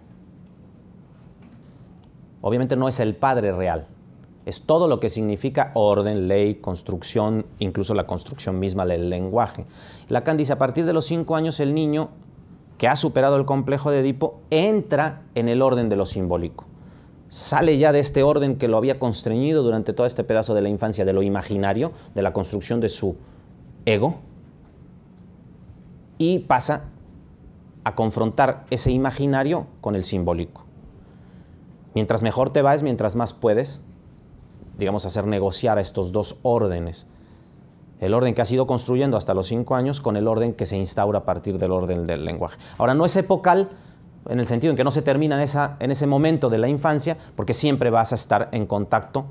Obviamente no es el Padre real, es todo lo que significa orden, ley, construcción, incluso la construcción misma del lenguaje. Lacan dice, a partir de los cinco años el niño que ha superado el complejo de Edipo, entra en el orden de lo simbólico. Sale ya de este orden que lo había constreñido durante todo este pedazo de la infancia, de lo imaginario, de la construcción de su ego, y pasa a confrontar ese imaginario con el simbólico. Mientras mejor te vas, mientras más puedes, digamos, hacer negociar a estos dos órdenes el orden que ha ido construyendo hasta los cinco años con el orden que se instaura a partir del orden del lenguaje. Ahora, no es epocal en el sentido en que no se termina en, ese momento de la infancia, porque siempre vas a estar en contacto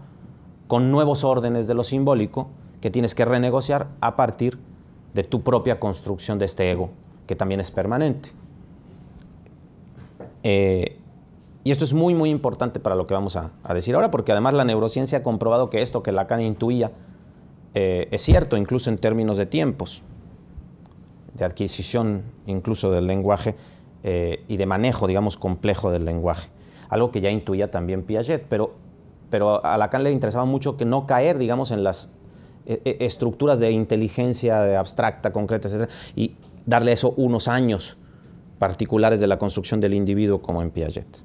con nuevos órdenes de lo simbólico que tienes que renegociar a partir de tu propia construcción de este ego, que también es permanente. Eh, y esto es muy, muy importante para lo que vamos a, a decir ahora, porque además la neurociencia ha comprobado que esto que Lacan intuía eh, es cierto, incluso en términos de tiempos, de adquisición incluso del lenguaje eh, y de manejo, digamos, complejo del lenguaje. Algo que ya intuía también Piaget, pero, pero a Lacan le interesaba mucho que no caer, digamos, en las e, e, estructuras de inteligencia abstracta, concreta, etc. Y darle eso unos años particulares de la construcción del individuo como en Piaget.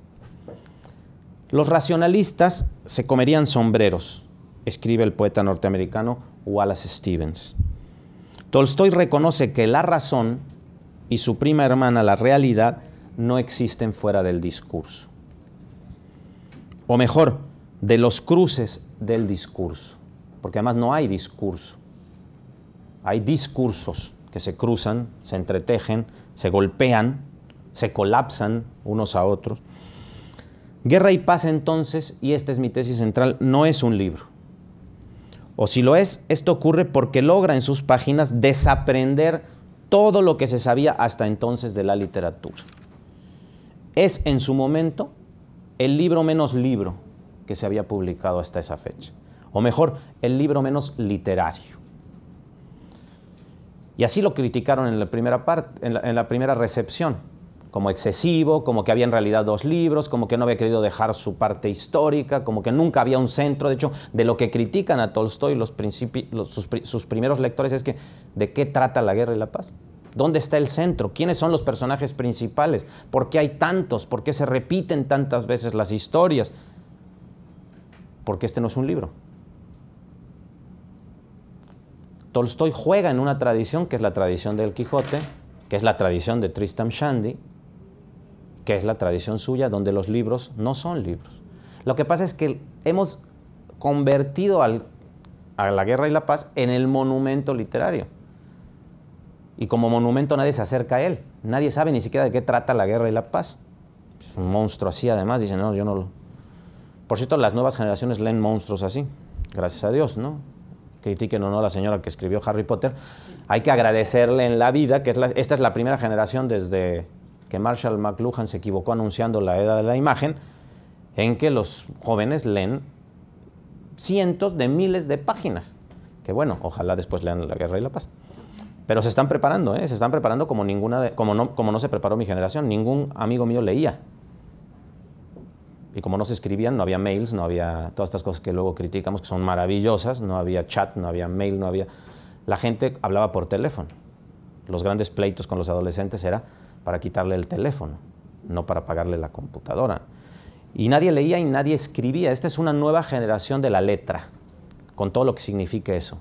Los racionalistas se comerían sombreros escribe el poeta norteamericano Wallace Stevens. Tolstoy reconoce que la razón y su prima hermana, la realidad, no existen fuera del discurso. O mejor, de los cruces del discurso. Porque además no hay discurso. Hay discursos que se cruzan, se entretejen, se golpean, se colapsan unos a otros. Guerra y paz entonces, y esta es mi tesis central, no es un libro o si lo es, esto ocurre porque logra en sus páginas desaprender todo lo que se sabía hasta entonces de la literatura. Es en su momento el libro menos libro que se había publicado hasta esa fecha, o mejor, el libro menos literario. Y así lo criticaron en la primera, primera recepción como excesivo, como que había en realidad dos libros, como que no había querido dejar su parte histórica, como que nunca había un centro. De hecho, de lo que critican a Tolstoy los sus, sus primeros lectores es que de qué trata la guerra y la paz. ¿Dónde está el centro? ¿Quiénes son los personajes principales? ¿Por qué hay tantos? ¿Por qué se repiten tantas veces las historias? Porque este no es un libro. Tolstoy juega en una tradición que es la tradición del Quijote, que es la tradición de Tristram Shandy, que es la tradición suya, donde los libros no son libros. Lo que pasa es que hemos convertido a la guerra y la paz en el monumento literario. Y como monumento nadie se acerca a él. Nadie sabe ni siquiera de qué trata la guerra y la paz. Es un monstruo así, además. Dicen, no, yo no lo. Por cierto, las nuevas generaciones leen monstruos así. Gracias a Dios, ¿no? Critiquen o no a la señora que escribió Harry Potter. Hay que agradecerle en la vida, que es esta es la primera generación desde que Marshall McLuhan se equivocó anunciando la edad de la imagen, en que los jóvenes leen cientos de miles de páginas. Que bueno, ojalá después lean La Guerra y la Paz. Pero se están preparando, ¿eh? se están preparando como, ninguna como no se preparó mi generación. Ningún amigo mío leía. Y como no se escribían, no había mails, no había todas estas cosas que luego criticamos, que son maravillosas, no había chat, no había mail, no había... La gente hablaba por teléfono. Los grandes pleitos con los adolescentes era para quitarle el teléfono, no para pagarle la computadora. Y nadie leía y nadie escribía. Esta es una nueva generación de la letra, con todo lo que significa eso.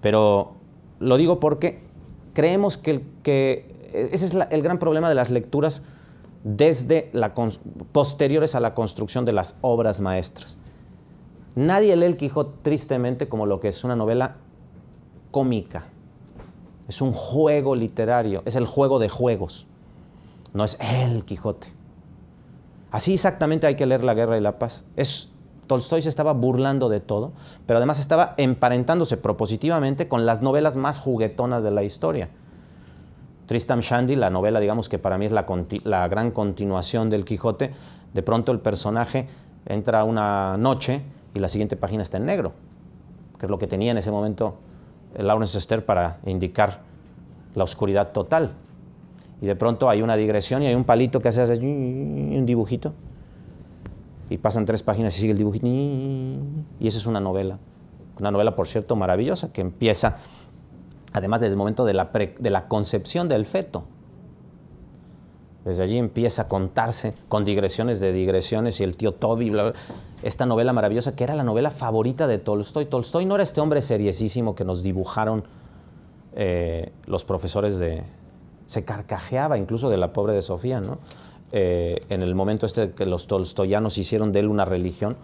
Pero lo digo porque creemos que, ese es el gran problema de las lecturas desde la, posteriores a la construcción de las obras maestras. Nadie lee el Quijote tristemente como lo que es una novela cómica, es un juego literario, es el juego de juegos. No es el Quijote. Así exactamente hay que leer La Guerra y la Paz. Es, Tolstoy se estaba burlando de todo, pero además estaba emparentándose propositivamente con las novelas más juguetonas de la historia. Tristan Shandy, la novela, digamos que para mí es la, la, gran continuación del Quijote, de pronto el personaje entra una noche y la siguiente página está en negro, que es lo que tenía en ese momento Laurence Esther para indicar la oscuridad total. Y de pronto hay una digresión y hay un palito que hace, hace un dibujito. Y pasan tres páginas y sigue el dibujito. Y esa es una novela. Una novela, por cierto, maravillosa, que empieza, además, desde el momento de la, de la concepción del feto. Desde allí empieza a contarse con digresiones de digresiones y el tío Toby, bla, bla esta novela maravillosa que era la novela favorita de Tolstoy. Tolstoy no era este hombre seriesísimo que nos dibujaron eh, los profesores de... Se carcajeaba incluso de la pobre de Sofía, ¿no? Eh, en el momento este que los tolstoyanos hicieron de él una religión.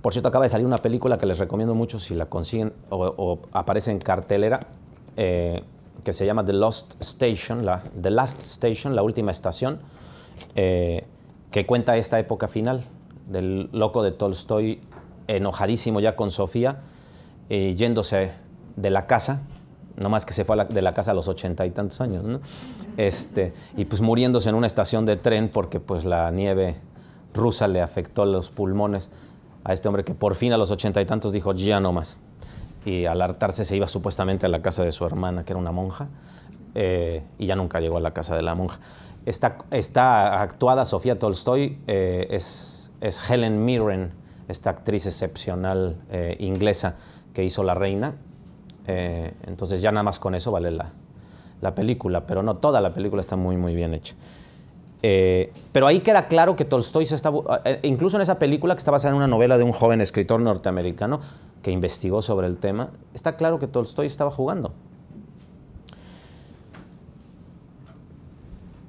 Por cierto, acaba de salir una película que les recomiendo mucho si la consiguen o, aparece en cartelera, eh, que se llama The Lost Station, la, The Last Station, la última estación que cuenta esta época final del loco de Tolstoy, enojadísimo ya con Sofía, y eh, yéndose de la casa, no más que se fue de la casa a los ochenta y tantos años, este, y pues muriéndose en una estación de tren porque pues la nieve rusa le afectó los pulmones a este hombre que por fin a los ochenta y tantos dijo ya no más. Y al hartarse se iba supuestamente a la casa de su hermana, que era una monja, eh, y ya nunca llegó a la casa de la monja. Está, actuada Sofía Tolstoy, eh, es, Helen Mirren, esta actriz excepcional eh, inglesa que hizo La Reina. Eh, entonces ya nada más con eso vale la, película, pero no, toda la película está muy, muy bien hecha. pero ahí queda claro que Tolstoy se está... Incluso en esa película que está basada en una novela de un joven escritor norteamericano que investigó sobre el tema, está claro que Tolstoy estaba jugando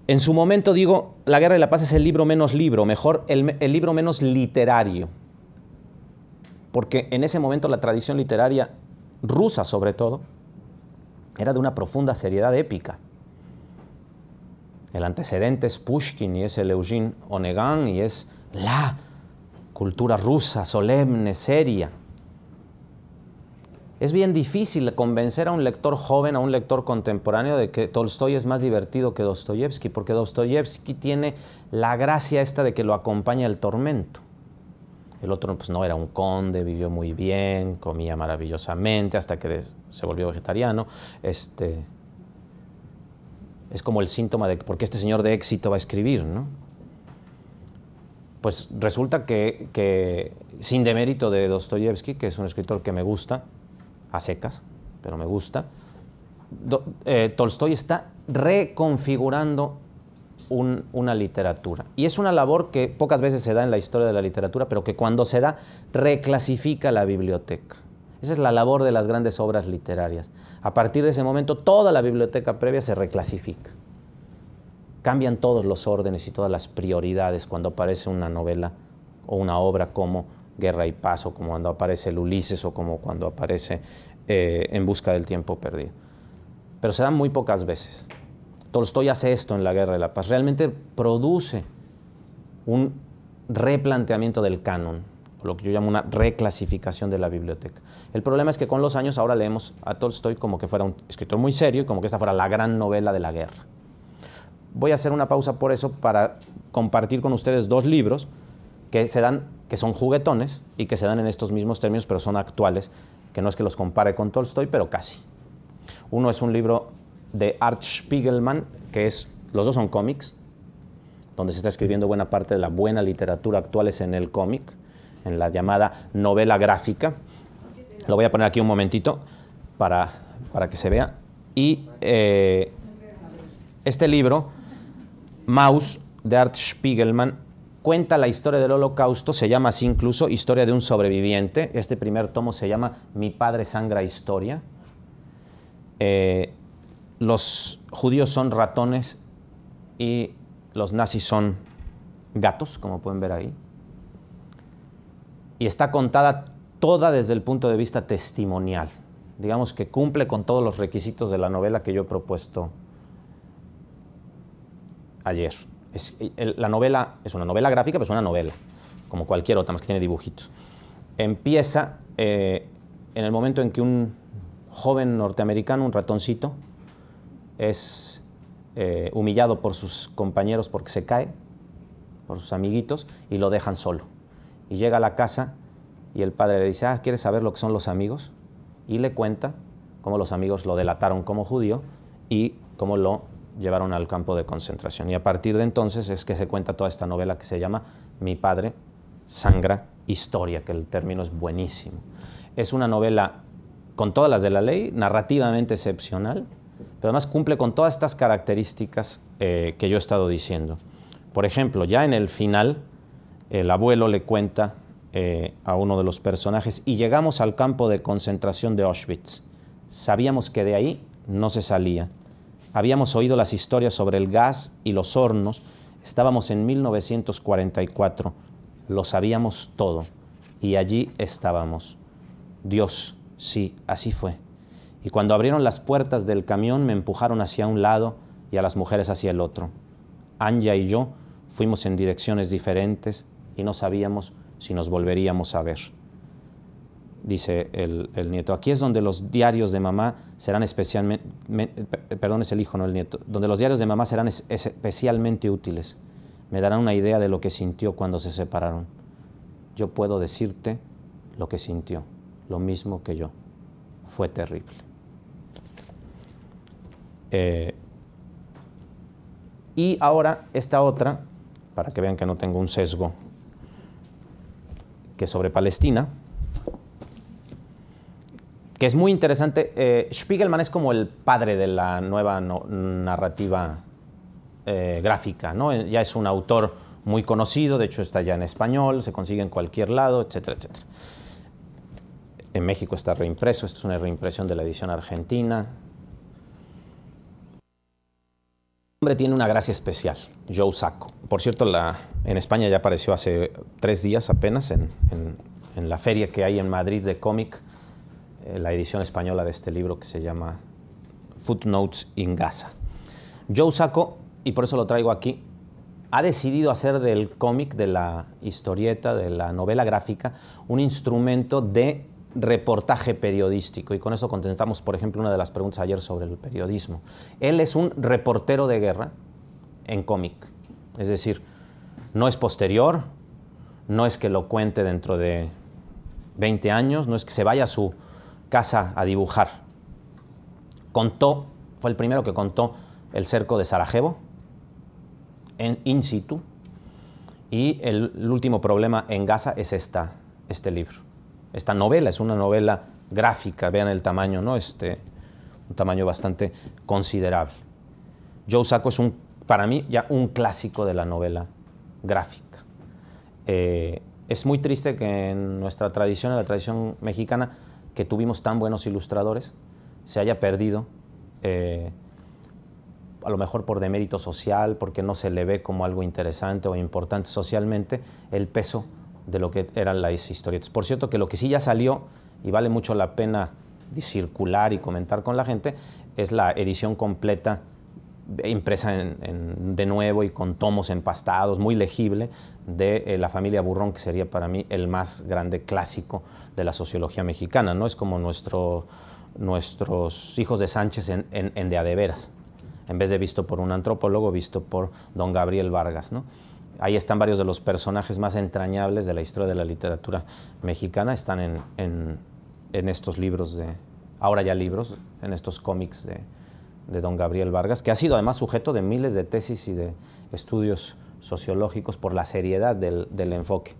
En su momento digo, La Guerra y la Paz es el libro menos libro, mejor el, libro menos literario. Porque en ese momento la tradición literaria rusa, sobre todo, era de una profunda seriedad épica. El antecedente es Pushkin y es el Eugene Onegan y es la cultura rusa solemne, seria. Es bien difícil convencer a un lector joven, a un lector contemporáneo, de que Tolstoy es más divertido que Dostoyevsky, porque Dostoyevsky tiene la gracia esta de que lo acompaña el tormento. El otro pues, no era un conde, vivió muy bien, comía maravillosamente hasta que se volvió vegetariano. Este, es como el síntoma de por qué este señor de éxito va a escribir, ¿no? Pues resulta que, que sin demérito de Dostoyevsky, que es un escritor que me gusta, a secas, pero me gusta. Eh, Tolstoy está reconfigurando una literatura. Y es una labor que pocas veces se da en la historia de la literatura, pero que cuando se da, reclasifica la biblioteca. Esa es la labor de las grandes obras literarias. A partir de ese momento, toda la biblioteca previa se reclasifica. Cambian todos los órdenes y todas las prioridades cuando aparece una novela o una obra como Guerra y Paz o como cuando aparece el Ulises o como cuando aparece eh, En Busca del Tiempo Perdido. Pero se dan muy pocas veces. Tolstoy hace esto en la Guerra y la Paz. Realmente produce un replanteamiento del canon, lo que yo llamo una reclasificación de la biblioteca. El problema es que con los años ahora leemos a Tolstoy como que fuera un escritor muy serio y como que esta fuera la gran novela de la guerra. Voy a hacer una pausa por eso para compartir con ustedes dos libros que que son juguetones y que se dan en estos mismos términos, pero son actuales, que no es que los compare con Tolstoy, pero casi. Uno es un libro de Art Spiegelman, que es, los dos son cómics, donde se está escribiendo buena parte de la buena literatura actual es en el cómic, en la llamada novela gráfica. Lo voy a poner aquí un momentito para, que se vea. Y eh, este libro, Maus, de Art Spiegelman, cuenta la historia del holocausto, se llama así incluso Historia de un sobreviviente. Este primer tomo se llama Mi padre sangra historia. Eh, los judíos son ratones y los nazis son gatos, como pueden ver ahí. Y está contada toda desde el punto de vista testimonial. Digamos que cumple con todos los requisitos de la novela que yo he propuesto ayer la novela es una novela gráfica, pero es una novela, como cualquier otra, más que tiene dibujitos. Empieza eh, en el momento en que un joven norteamericano, un ratoncito, es eh, humillado por sus compañeros porque se cae, por sus amiguitos, y lo dejan solo. Y llega a la casa y el padre le dice, ah, ¿quieres saber lo que son los amigos? Y le cuenta cómo los amigos lo delataron como judío y cómo lo llevaron al campo de concentración. Y a partir de entonces es que se cuenta toda esta novela que se llama Mi padre, sangra, historia, que el término es buenísimo. Es una novela con todas las de la ley, narrativamente excepcional, pero además cumple con todas estas características eh, que yo he estado diciendo. Por ejemplo, ya en el final, el abuelo le cuenta eh, a uno de los personajes y llegamos al campo de concentración de Auschwitz. Sabíamos que de ahí no se salía. Habíamos oído las historias sobre el gas y los hornos. Estábamos en 1944. Lo sabíamos todo. Y allí estábamos. Dios, sí, así fue. Y cuando abrieron las puertas del camión me empujaron hacia un lado y a las mujeres hacia el otro. Anja y yo fuimos en direcciones diferentes y no sabíamos si nos volveríamos a ver dice el, nieto. Aquí es donde los diarios de mamá serán especialmente, perdón, es el hijo, no el nieto, donde los diarios de mamá serán especialmente útiles. Me darán una idea de lo que sintió cuando se separaron. Yo puedo decirte lo que sintió, lo mismo que yo. Fue terrible. Eh, y ahora esta otra, para que vean que no tengo un sesgo, que sobre Palestina, que es muy interesante. Eh, Spiegelman es como el padre de la nueva narrativa eh, gráfica, eh, Ya es un autor muy conocido, de hecho está ya en español, se consigue en cualquier lado, etcétera, etcétera. En México está reimpreso, esto es una reimpresión de la edición argentina. El hombre tiene una gracia especial, Joe Sacco. Por cierto, en España ya apareció hace tres días apenas en la feria que hay en Madrid de cómic eh, la edición española de este libro que se llama Footnotes in Gaza. Joe Sacco, y por eso lo traigo aquí, ha decidido hacer del cómic, de la historieta, de la novela gráfica, un instrumento de reportaje periodístico. Y con eso contentamos, por ejemplo, una de las preguntas ayer sobre el periodismo. Él es un reportero de guerra en cómic. Es decir, no es posterior, no es que lo cuente dentro de 20 años, no es que se vaya su casa a dibujar. Contó, fue el primero que contó el cerco de Sarajevo, en in situ, y el, último problema en Gaza es esta, este libro. Esta novela es una novela gráfica, vean el tamaño, ¿no? Este, un tamaño bastante considerable. Joe Saco es un, para mí ya un clásico de la novela gráfica. Eh, es muy triste que en nuestra tradición, en la tradición mexicana, que tuvimos tan buenos ilustradores se haya perdido, eh, a lo mejor por demérito social, porque no se le ve como algo interesante o importante socialmente, el peso de lo que eran las historietas. Por cierto, que lo que sí ya salió, y vale mucho la pena circular y comentar con la gente, es la edición completa impresa de nuevo y con tomos empastados, muy legible, de eh, la familia Burrón, que sería para mí el más grande clásico de la sociología mexicana, ¿no? Es como nuestros hijos de Sánchez en, de adeveras, en vez de visto por un antropólogo, visto por don Gabriel Vargas, ¿no? Ahí están varios de los personajes más entrañables de la historia de la literatura mexicana, están en, estos libros de, ahora ya libros, en estos cómics de, don Gabriel Vargas, que ha sido además sujeto de miles de tesis y de estudios sociológicos por la seriedad del enfoque.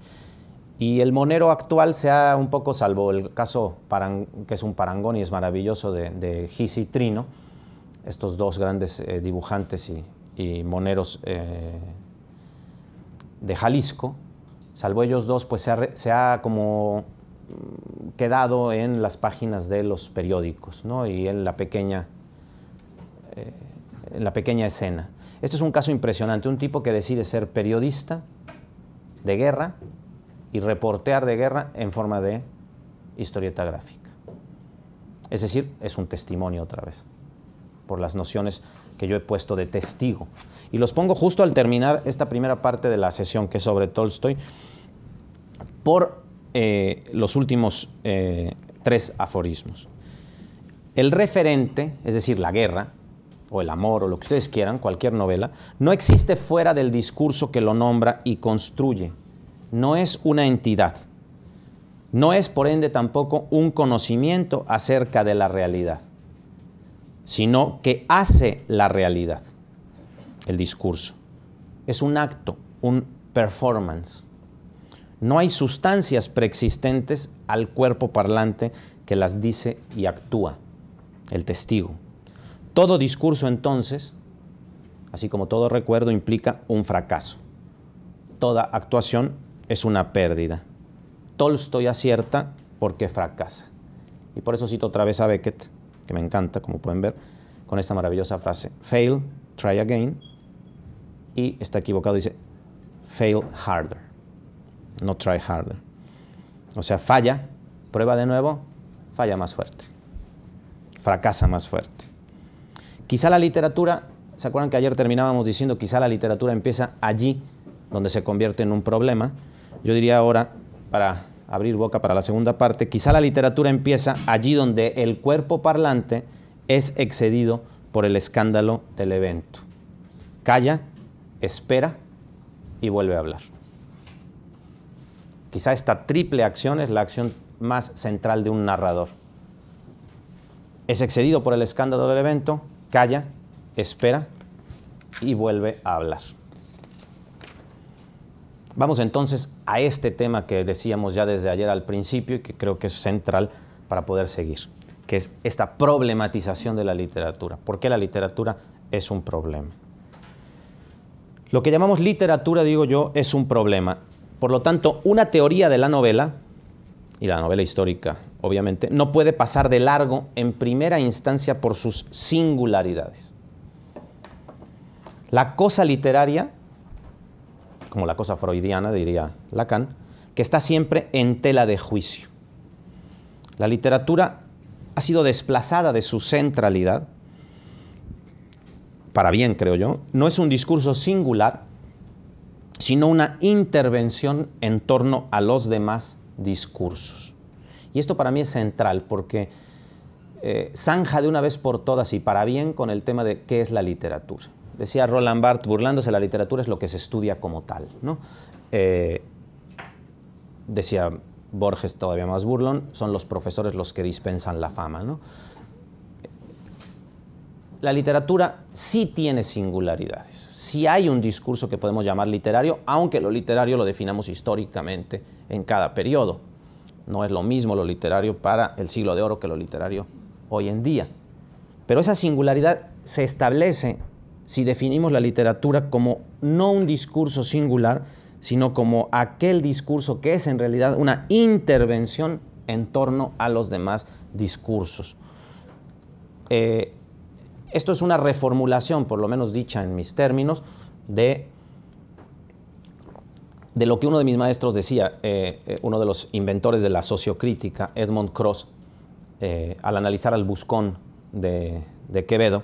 Y el monero actual se ha un poco, salvo el caso que es un parangón y es maravilloso, de, de Trino, estos dos grandes eh, dibujantes y, moneros eh, de Jalisco, salvo ellos dos, pues se ha, como mm, quedado en las páginas de los periódicos ¿no? y en la, pequeña, eh, en la pequeña escena. Este es un caso impresionante, un tipo que decide ser periodista de guerra y reportear de guerra en forma de historieta gráfica. Es decir, es un testimonio otra vez, por las nociones que yo he puesto de testigo. Y los pongo justo al terminar esta primera parte de la sesión, que es sobre Tolstoy, por eh, los últimos eh, tres aforismos. El referente, es decir, la guerra, o el amor, o lo que ustedes quieran, cualquier novela, no existe fuera del discurso que lo nombra y construye no es una entidad, no es por ende tampoco un conocimiento acerca de la realidad, sino que hace la realidad, el discurso. Es un acto, un performance. No hay sustancias preexistentes al cuerpo parlante que las dice y actúa, el testigo. Todo discurso entonces, así como todo recuerdo, implica un fracaso. Toda actuación es una pérdida. Tolstoy acierta porque fracasa. Y por eso cito otra vez a Beckett, que me encanta, como pueden ver, con esta maravillosa frase, fail, try again, y está equivocado, dice, fail harder, no try harder. O sea, falla, prueba de nuevo, falla más fuerte, fracasa más fuerte. Quizá la literatura, ¿se acuerdan que ayer terminábamos diciendo, quizá la literatura empieza allí donde se convierte en un problema? yo diría ahora, para abrir boca para la segunda parte, quizá la literatura empieza allí donde el cuerpo parlante es excedido por el escándalo del evento. Calla, espera y vuelve a hablar. Quizá esta triple acción es la acción más central de un narrador. Es excedido por el escándalo del evento, calla, espera y vuelve a hablar. Vamos entonces a este tema que decíamos ya desde ayer al principio y que creo que es central para poder seguir, que es esta problematización de la literatura. ¿Por qué la literatura es un problema? Lo que llamamos literatura, digo yo, es un problema. Por lo tanto, una teoría de la novela, y la novela histórica, obviamente, no puede pasar de largo en primera instancia por sus singularidades. La cosa literaria como la cosa freudiana, diría Lacan, que está siempre en tela de juicio. La literatura ha sido desplazada de su centralidad, para bien creo yo, no es un discurso singular, sino una intervención en torno a los demás discursos. Y esto para mí es central porque eh, zanja de una vez por todas y para bien con el tema de qué es la literatura. Decía Roland Barthes, burlándose la literatura es lo que se estudia como tal. ¿no? Eh, decía Borges, todavía más burlón, son los profesores los que dispensan la fama. ¿no? La literatura sí tiene singularidades, sí hay un discurso que podemos llamar literario, aunque lo literario lo definamos históricamente en cada periodo. No es lo mismo lo literario para el siglo de oro que lo literario hoy en día. Pero esa singularidad se establece si definimos la literatura como no un discurso singular, sino como aquel discurso que es en realidad una intervención en torno a los demás discursos. Eh, esto es una reformulación, por lo menos dicha en mis términos, de, de lo que uno de mis maestros decía, eh, eh, uno de los inventores de la sociocrítica, Edmund Cross, al analizar al buscón de Quevedo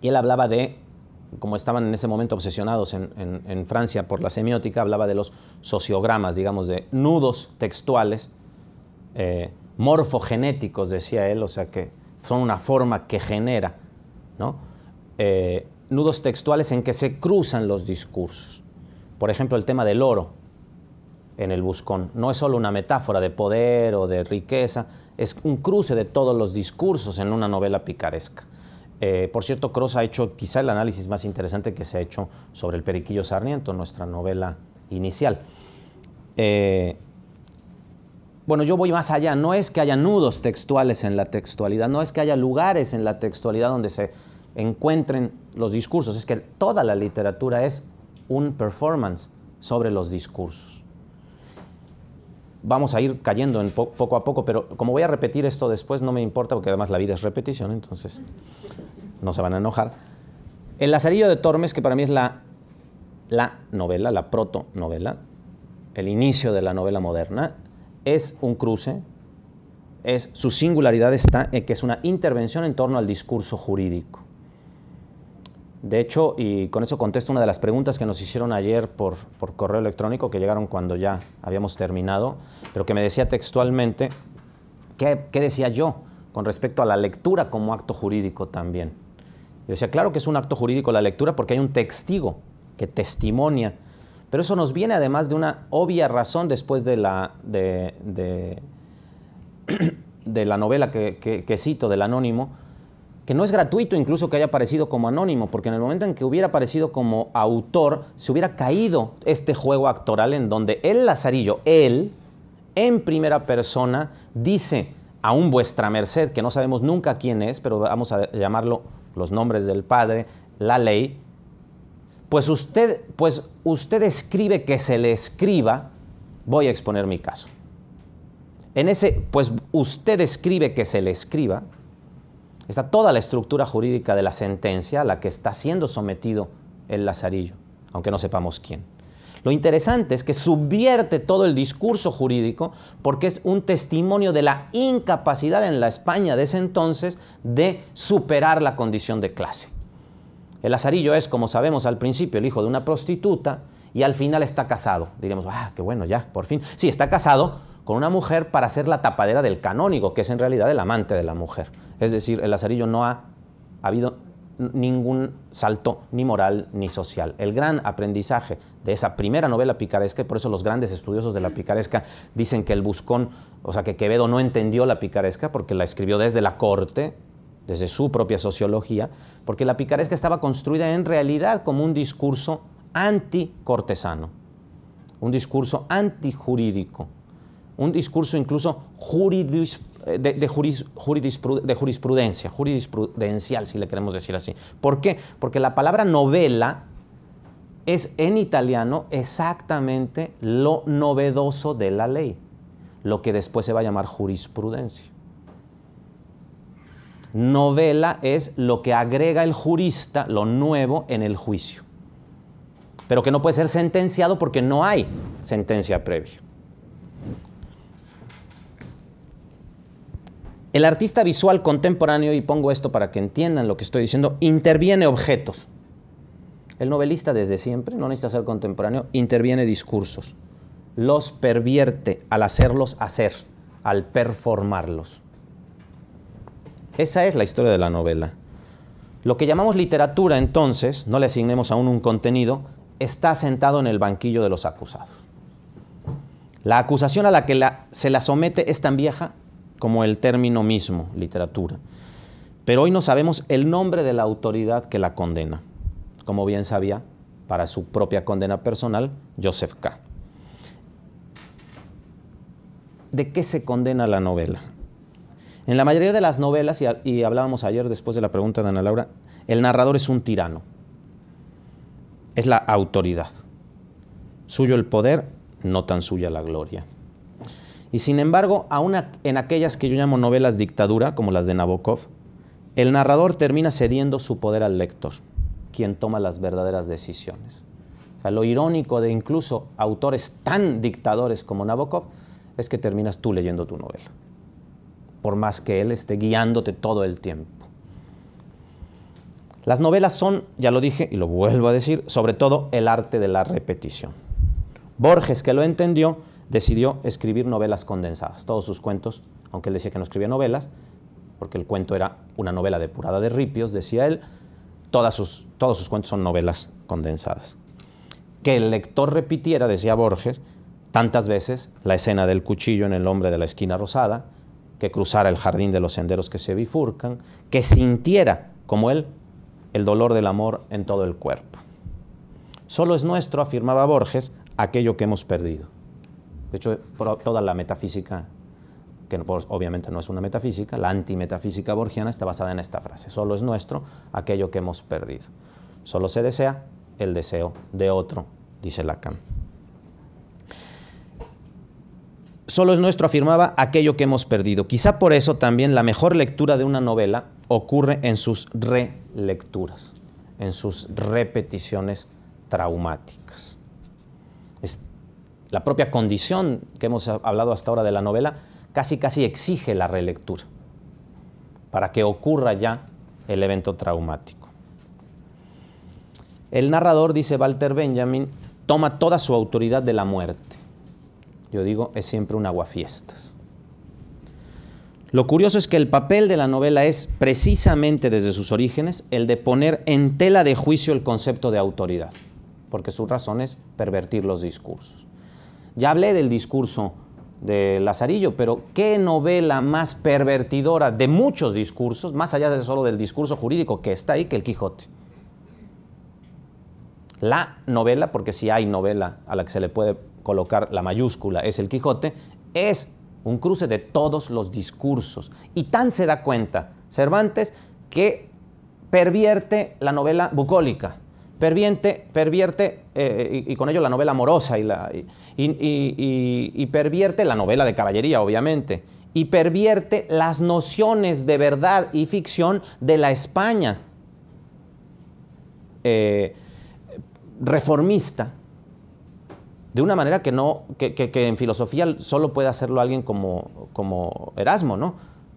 y él hablaba de, como estaban en ese momento obsesionados en, Francia por la semiótica, hablaba de los sociogramas, digamos, de nudos textuales, eh, morfogenéticos, decía él, o sea, que son una forma que genera, ¿no? Eh, nudos textuales en que se cruzan los discursos. Por ejemplo, el tema del oro en el buscón. No es solo una metáfora de poder o de riqueza, es un cruce de todos los discursos en una novela picaresca. Eh, por cierto, Cross ha hecho quizá el análisis más interesante que se ha hecho sobre el Periquillo Sarniento, nuestra novela inicial. Eh, bueno, yo voy más allá. No es que haya nudos textuales en la textualidad, no es que haya lugares en la textualidad donde se encuentren los discursos, es que toda la literatura es un performance sobre los discursos. Vamos a ir cayendo poco a poco, pero como voy a repetir esto después, no me importa, porque además la vida es repetición, entonces no se van a enojar. El Lazarillo de Tormes, que para mí es la, novela, la proto-novela, el inicio de la novela moderna, es un cruce, es, su singularidad está en que es una intervención en torno al discurso jurídico. De hecho, y con eso contesto una de las preguntas que nos hicieron ayer por, correo electrónico, que llegaron cuando ya habíamos terminado, pero que me decía textualmente, qué decía yo con respecto a la lectura como acto jurídico también? Yo decía, claro que es un acto jurídico la lectura porque hay un testigo que testimonia. Pero eso nos viene además de una obvia razón después de la, de, la novela que, cito, del anónimo, que no es gratuito incluso que haya aparecido como anónimo, porque en el momento en que hubiera aparecido como autor, se hubiera caído este juego actoral en donde el Lazarillo, él, en primera persona, dice, a un vuestra merced, que no sabemos nunca quién es, pero vamos a llamarlo los nombres del Padre, la ley, pues usted, pues usted escribe que se le escriba, voy a exponer mi caso. En ese, pues usted escribe que se le escriba, está toda la estructura jurídica de la sentencia a la que está siendo sometido el lazarillo, aunque no sepamos quién. Lo interesante es que subvierte todo el discurso jurídico porque es un testimonio de la incapacidad en la España de ese entonces de superar la condición de clase. El azarillo es, como sabemos al principio, el hijo de una prostituta y al final está casado. Diremos, ah, qué bueno, ya, por fin. Sí, está casado con una mujer para ser la tapadera del canónigo, que es en realidad el amante de la mujer. Es decir, el azarillo no ha habido ningún salto ni moral ni social. El gran aprendizaje de esa primera novela picaresca, y por eso los grandes estudiosos de la picaresca dicen que el Buscón, o sea, que Quevedo no entendió la picaresca porque la escribió desde la corte, desde su propia sociología, porque la picaresca estaba construida en realidad como un discurso anticortesano, un discurso antijurídico, un discurso incluso juridis eh, de, jurisprudencia, jurisprudencial, si le queremos decir así. ¿Por qué? Porque la palabra novela es en italiano exactamente lo novedoso de la ley, lo que después se va a llamar jurisprudencia. Novela es lo que agrega el jurista, lo nuevo, en el juicio, pero que no puede ser sentenciado porque no hay sentencia previa. El artista visual contemporáneo, y pongo esto para que entiendan lo que estoy diciendo, interviene objetos. El novelista desde siempre, no necesita ser contemporáneo, interviene discursos. Los pervierte al hacerlos hacer, al performarlos. Esa es la historia de la novela. Lo que llamamos literatura entonces, no le asignemos aún un contenido, está sentado en el banquillo de los acusados. La acusación a la que se la somete es tan vieja como el término mismo, literatura. Pero hoy no sabemos el nombre de la autoridad que la condena, como bien sabía para su propia condena personal Joseph K. ¿De qué se condena la novela? En la mayoría de las novelas, y, y hablábamos ayer después de la pregunta de Ana Laura, el narrador es un tirano, es la autoridad. Suyo el poder, no tan suya la gloria. Y sin embargo, en aquellas que yo llamo novelas dictadura, como las de Nabokov, el narrador termina cediendo su poder al lector, quien toma las verdaderas decisiones. O lo irónico de incluso autores tan dictadores como Nabokov es que terminas tú leyendo tu novela, por más que él esté guiándote todo el tiempo. Las novelas son, ya lo dije y lo vuelvo a decir, sobre todo el arte de la repetición. Borges, que lo entendió, decidió escribir novelas condensadas, todos sus cuentos, aunque él decía que no escribía novelas, porque el cuento era una novela depurada de ripios, decía él, todas sus, todos sus cuentos son novelas condensadas. Que el lector repitiera, decía Borges, tantas veces la escena del cuchillo en el hombre de la esquina rosada, que cruzara el jardín de los senderos que se bifurcan, que sintiera, como él, el dolor del amor en todo el cuerpo. Solo es nuestro, afirmaba Borges, aquello que hemos perdido. De hecho, toda la metafísica, que obviamente no es una metafísica, la antimetafísica borgiana está basada en esta frase. Solo es nuestro aquello que hemos perdido. Solo se desea el deseo de otro, dice Lacan. Solo es nuestro, afirmaba, aquello que hemos perdido. Quizá por eso también la mejor lectura de una novela ocurre en sus relecturas, en sus repeticiones traumáticas la propia condición que hemos hablado hasta ahora de la novela casi casi exige la relectura para que ocurra ya el evento traumático. El narrador, dice Walter Benjamin, toma toda su autoridad de la muerte. Yo digo, es siempre un aguafiestas. Lo curioso es que el papel de la novela es, precisamente desde sus orígenes, el de poner en tela de juicio el concepto de autoridad, porque su razón es pervertir los discursos. Ya hablé del discurso de Lazarillo, pero ¿qué novela más pervertidora de muchos discursos, más allá de solo del discurso jurídico que está ahí, que el Quijote? La novela, porque si hay novela a la que se le puede colocar la mayúscula, es el Quijote, es un cruce de todos los discursos. Y tan se da cuenta Cervantes que pervierte la novela bucólica pervierte, eh, y, con ello la novela amorosa, y, la, pervierte la novela de caballería, obviamente, y pervierte las nociones de verdad y ficción de la España eh, reformista, de una manera que, no, que, en filosofía solo puede hacerlo alguien como, como Erasmo, ¿no?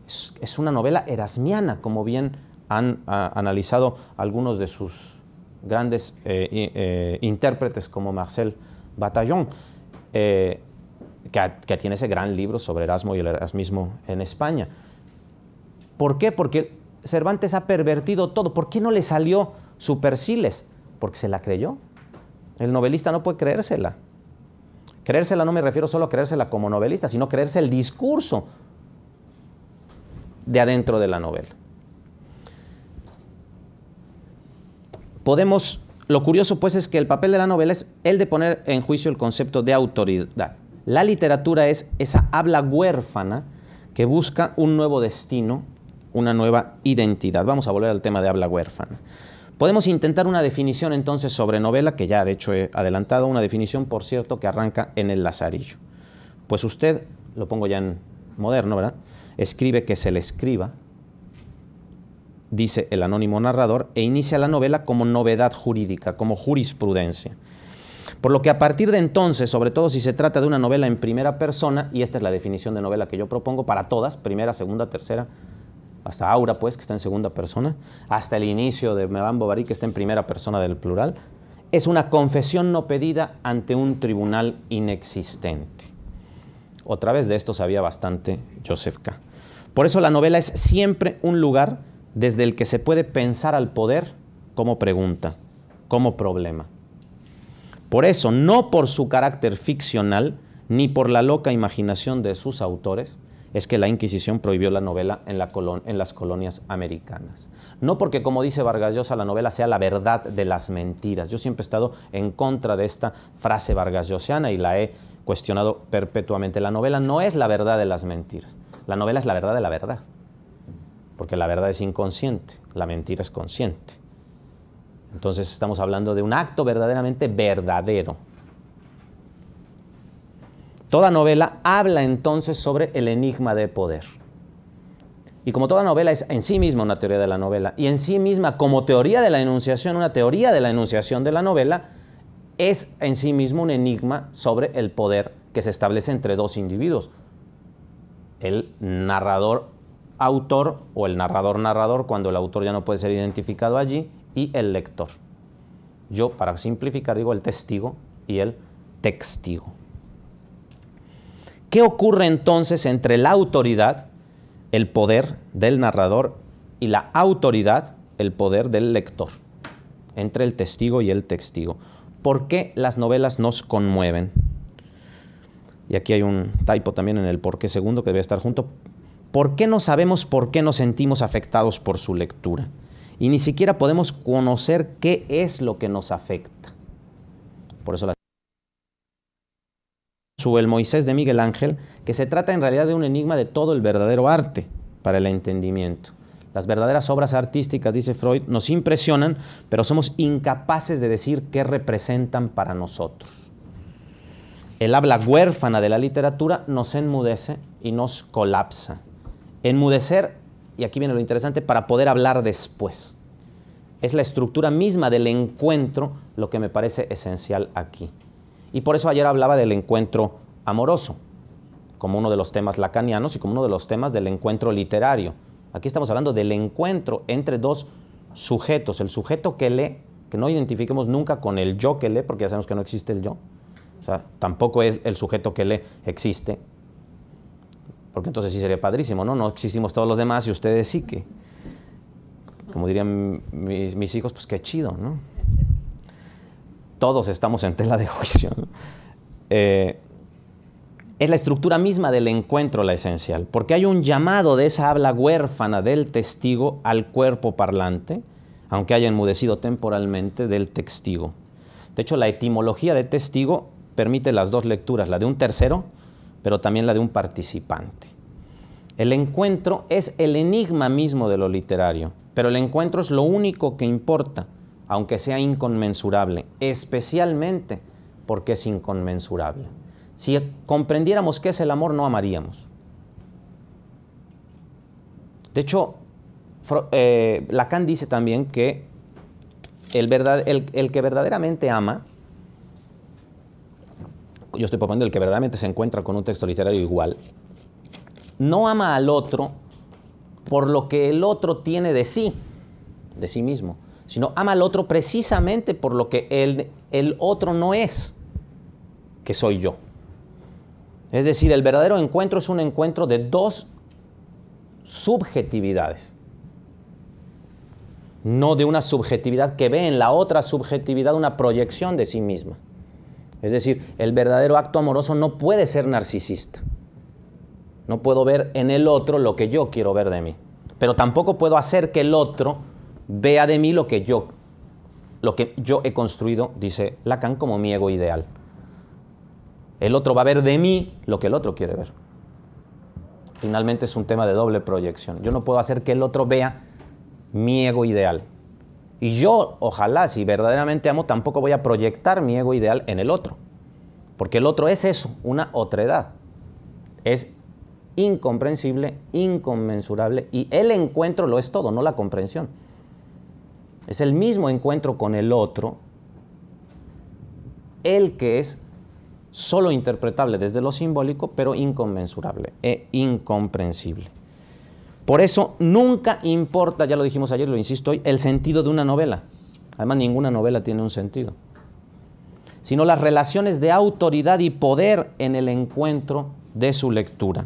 Es, una novela erasmiana, como bien han analizado algunos de sus grandes eh, eh, intérpretes como Marcel Batallón, eh, que, tiene ese gran libro sobre Erasmo y el erasmismo en España. ¿Por qué? Porque Cervantes ha pervertido todo. ¿Por qué no le salió Superciles? Porque se la creyó. El novelista no puede creérsela. Creérsela no me refiero solo a creérsela como novelista, sino creerse el discurso de adentro de la novela. podemos, lo curioso pues es que el papel de la novela es el de poner en juicio el concepto de autoridad. La literatura es esa habla huérfana que busca un nuevo destino, una nueva identidad. Vamos a volver al tema de habla huérfana. Podemos intentar una definición entonces sobre novela, que ya de hecho he adelantado, una definición por cierto que arranca en el Lazarillo. Pues usted, lo pongo ya en moderno, ¿verdad? Escribe que se le escriba, dice el anónimo narrador, e inicia la novela como novedad jurídica, como jurisprudencia. Por lo que a partir de entonces, sobre todo si se trata de una novela en primera persona, y esta es la definición de novela que yo propongo para todas, primera, segunda, tercera, hasta Aura, pues, que está en segunda persona, hasta el inicio de Madame Bovary, que está en primera persona del plural, es una confesión no pedida ante un tribunal inexistente. Otra vez de esto sabía bastante Joseph K. Por eso la novela es siempre un lugar desde el que se puede pensar al poder como pregunta, como problema. Por eso, no por su carácter ficcional ni por la loca imaginación de sus autores, es que la Inquisición prohibió la novela en, las colonias americanas. No porque, como dice Vargas Llosa, la novela sea la verdad de las mentiras. Yo siempre he estado en contra de esta frase Vargas Llosa y la he cuestionado perpetuamente. La novela no es la verdad de las mentiras. La novela es la verdad de la verdad porque la verdad es inconsciente, la mentira es consciente. Entonces estamos hablando de un acto verdaderamente verdadero. Toda novela habla entonces sobre el enigma de poder. Y como toda novela es en sí misma una teoría de la novela, y en sí misma como teoría de la enunciación, una teoría de la enunciación de la novela, es en sí mismo un enigma sobre el poder que se establece entre dos individuos. El narrador autor o el narrador-narrador cuando el autor ya no puede ser identificado allí y el lector. Yo, para simplificar, digo el testigo y el textigo. ¿Qué ocurre entonces entre la autoridad, el poder del narrador, y la autoridad, el poder del lector? Entre el testigo y el textigo. ¿Por qué las novelas nos conmueven? Y aquí hay un typo también en el por qué segundo que debe estar junto. ¿Por qué no sabemos por qué nos sentimos afectados por su lectura? Y ni siquiera podemos conocer qué es lo que nos afecta. Por eso la el Moisés de Miguel Ángel, que se trata en realidad de un enigma de todo el verdadero arte para el entendimiento. Las verdaderas obras artísticas, dice Freud, nos impresionan, pero somos incapaces de decir qué representan para nosotros. El habla huérfana de la literatura nos enmudece y nos colapsa. Enmudecer, y aquí viene lo interesante, para poder hablar después. Es la estructura misma del encuentro lo que me parece esencial aquí. Y por eso ayer hablaba del encuentro amoroso, como uno de los temas lacanianos y como uno de los temas del encuentro literario. Aquí estamos hablando del encuentro entre dos sujetos, el sujeto que lee, que no identifiquemos nunca con el yo que lee, porque ya sabemos que no existe el yo. O sea, tampoco es el sujeto que lee existe, porque entonces sí sería padrísimo, ¿no? No existimos todos los demás y ustedes sí que. Como dirían mis, hijos, pues qué chido, ¿no? Todos estamos en tela de juicio. Eh, es la estructura misma del encuentro la esencial, porque hay un llamado de esa habla huérfana del testigo al cuerpo parlante, aunque haya enmudecido temporalmente del testigo. De hecho, la etimología de testigo permite las dos lecturas, la de un tercero, pero también la de un participante. El encuentro es el enigma mismo de lo literario, pero el encuentro es lo único que importa, aunque sea inconmensurable, especialmente porque es inconmensurable. Si comprendiéramos qué es el amor, no amaríamos. De hecho, eh, Lacan dice también que el que verdaderamente ama yo estoy proponiendo el que verdaderamente se encuentra con un texto literario igual, no ama al otro por lo que el otro tiene de sí, de sí mismo, sino ama al otro precisamente por lo que el, el otro no es, que soy yo. Es decir, el verdadero encuentro es un encuentro de dos subjetividades, no de una subjetividad que ve en la otra subjetividad una proyección de sí misma. Es decir, el verdadero acto amoroso no puede ser narcisista. No puedo ver en el otro lo que yo quiero ver de mí. Pero tampoco puedo hacer que el otro vea de mí lo que yo, lo que yo he construido, dice Lacan, como mi ego ideal. El otro va a ver de mí lo que el otro quiere ver. Finalmente es un tema de doble proyección. Yo no puedo hacer que el otro vea mi ego ideal. Y yo, ojalá, si verdaderamente amo, tampoco voy a proyectar mi ego ideal en el otro. Porque el otro es eso, una otredad. Es incomprensible, inconmensurable y el encuentro lo es todo, no la comprensión. Es el mismo encuentro con el otro, el que es solo interpretable desde lo simbólico, pero inconmensurable e incomprensible. Por eso nunca importa, ya lo dijimos ayer, lo insisto hoy, el sentido de una novela. Además, ninguna novela tiene un sentido. Sino las relaciones de autoridad y poder en el encuentro de su lectura.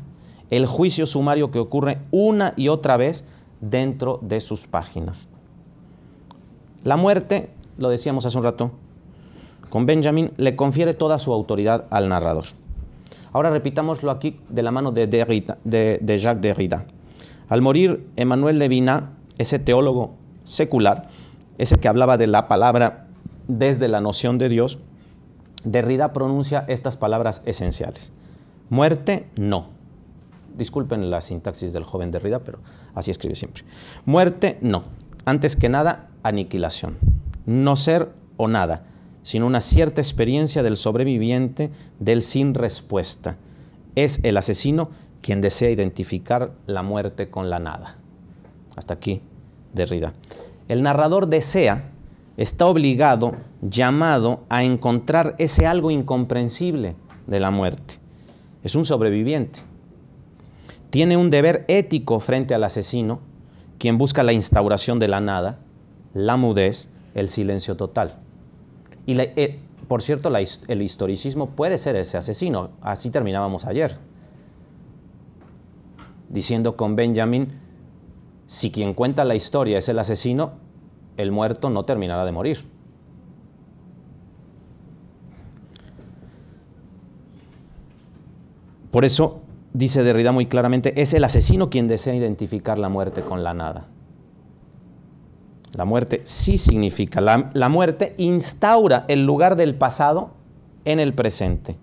El juicio sumario que ocurre una y otra vez dentro de sus páginas. La muerte, lo decíamos hace un rato, con Benjamin le confiere toda su autoridad al narrador. Ahora repitámoslo aquí de la mano de, de, de Jacques Derrida. Al morir Emmanuel Leviná, ese teólogo secular, ese que hablaba de la palabra desde la noción de Dios, Derrida pronuncia estas palabras esenciales. Muerte, no. Disculpen la sintaxis del joven Derrida, pero así escribe siempre. Muerte, no. Antes que nada, aniquilación. No ser o nada, sino una cierta experiencia del sobreviviente, del sin respuesta. Es el asesino quien desea identificar la muerte con la nada. Hasta aquí, Derrida. El narrador desea, está obligado, llamado a encontrar ese algo incomprensible de la muerte. Es un sobreviviente. Tiene un deber ético frente al asesino, quien busca la instauración de la nada, la mudez, el silencio total. Y eh, por cierto, el historicismo puede ser ese asesino. Así terminábamos ayer diciendo con Benjamin, si quien cuenta la historia es el asesino, el muerto no terminará de morir. Por eso dice Derrida muy claramente, es el asesino quien desea identificar la muerte con la nada. La muerte sí significa, la, muerte instaura el lugar del pasado en el presente.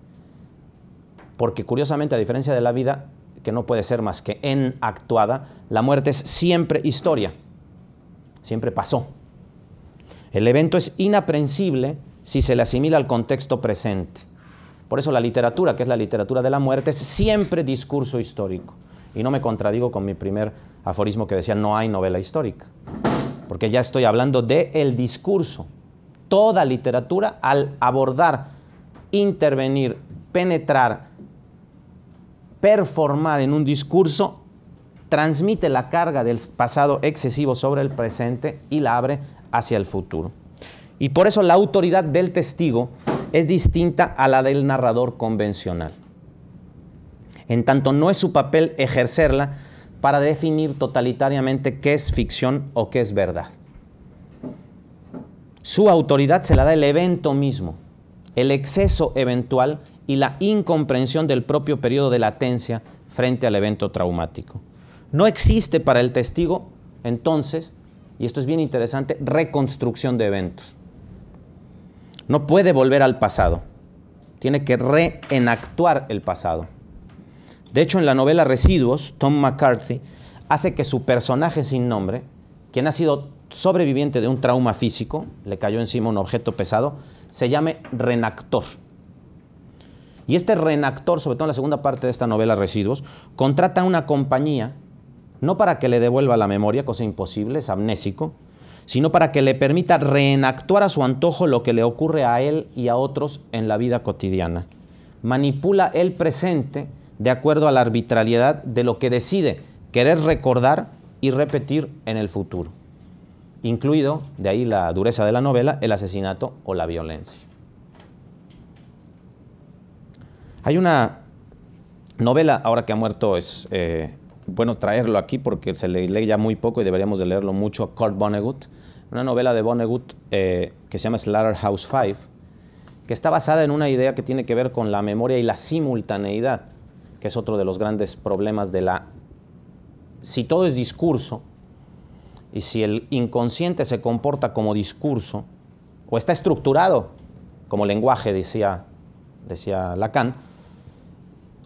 Porque curiosamente, a diferencia de la vida, que no puede ser más que enactuada, la muerte es siempre historia, siempre pasó. El evento es inaprensible si se le asimila al contexto presente. Por eso la literatura, que es la literatura de la muerte, es siempre discurso histórico. Y no me contradigo con mi primer aforismo que decía, no hay novela histórica, porque ya estoy hablando del el discurso. Toda literatura, al abordar, intervenir, penetrar, performar en un discurso transmite la carga del pasado excesivo sobre el presente y la abre hacia el futuro. Y por eso la autoridad del testigo es distinta a la del narrador convencional. En tanto, no es su papel ejercerla para definir totalitariamente qué es ficción o qué es verdad. Su autoridad se la da el evento mismo, el exceso eventual y la incomprensión del propio periodo de latencia frente al evento traumático. No existe para el testigo, entonces, y esto es bien interesante, reconstrucción de eventos. No puede volver al pasado, tiene que reenactuar el pasado. De hecho, en la novela Residuos, Tom McCarthy hace que su personaje sin nombre, quien ha sido sobreviviente de un trauma físico, le cayó encima un objeto pesado, se llame renactor y este reenactor, sobre todo en la segunda parte de esta novela Residuos, contrata a una compañía, no para que le devuelva la memoria, cosa imposible, es amnésico, sino para que le permita reenactuar a su antojo lo que le ocurre a él y a otros en la vida cotidiana. Manipula el presente de acuerdo a la arbitrariedad de lo que decide querer recordar y repetir en el futuro, incluido, de ahí la dureza de la novela, el asesinato o la violencia. Hay una novela, ahora que ha muerto es eh, bueno traerlo aquí porque se le lee ya muy poco y deberíamos de leerlo mucho, a Kurt Vonnegut, una novela de Vonnegut eh, que se llama Slaughterhouse Five, que está basada en una idea que tiene que ver con la memoria y la simultaneidad, que es otro de los grandes problemas de la... Si todo es discurso y si el inconsciente se comporta como discurso, o está estructurado como lenguaje, decía, decía Lacan,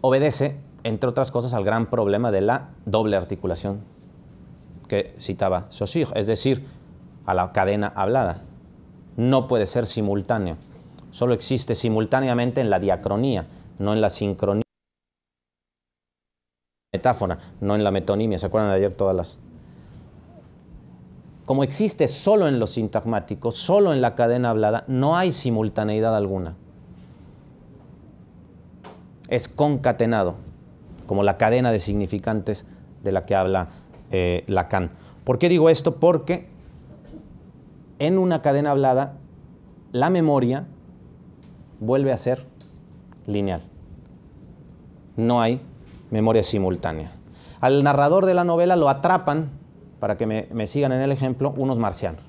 obedece, entre otras cosas, al gran problema de la doble articulación que citaba Saussure, es decir, a la cadena hablada. No puede ser simultáneo, solo existe simultáneamente en la diacronía, no en la sincronía metáfora, no en la metonimia. ¿Se acuerdan de ayer todas las? Como existe solo en los sintagmáticos, solo en la cadena hablada, no hay simultaneidad alguna es concatenado, como la cadena de significantes de la que habla eh, Lacan. ¿Por qué digo esto? Porque en una cadena hablada, la memoria vuelve a ser lineal. No hay memoria simultánea. Al narrador de la novela lo atrapan, para que me sigan en el ejemplo, unos marcianos.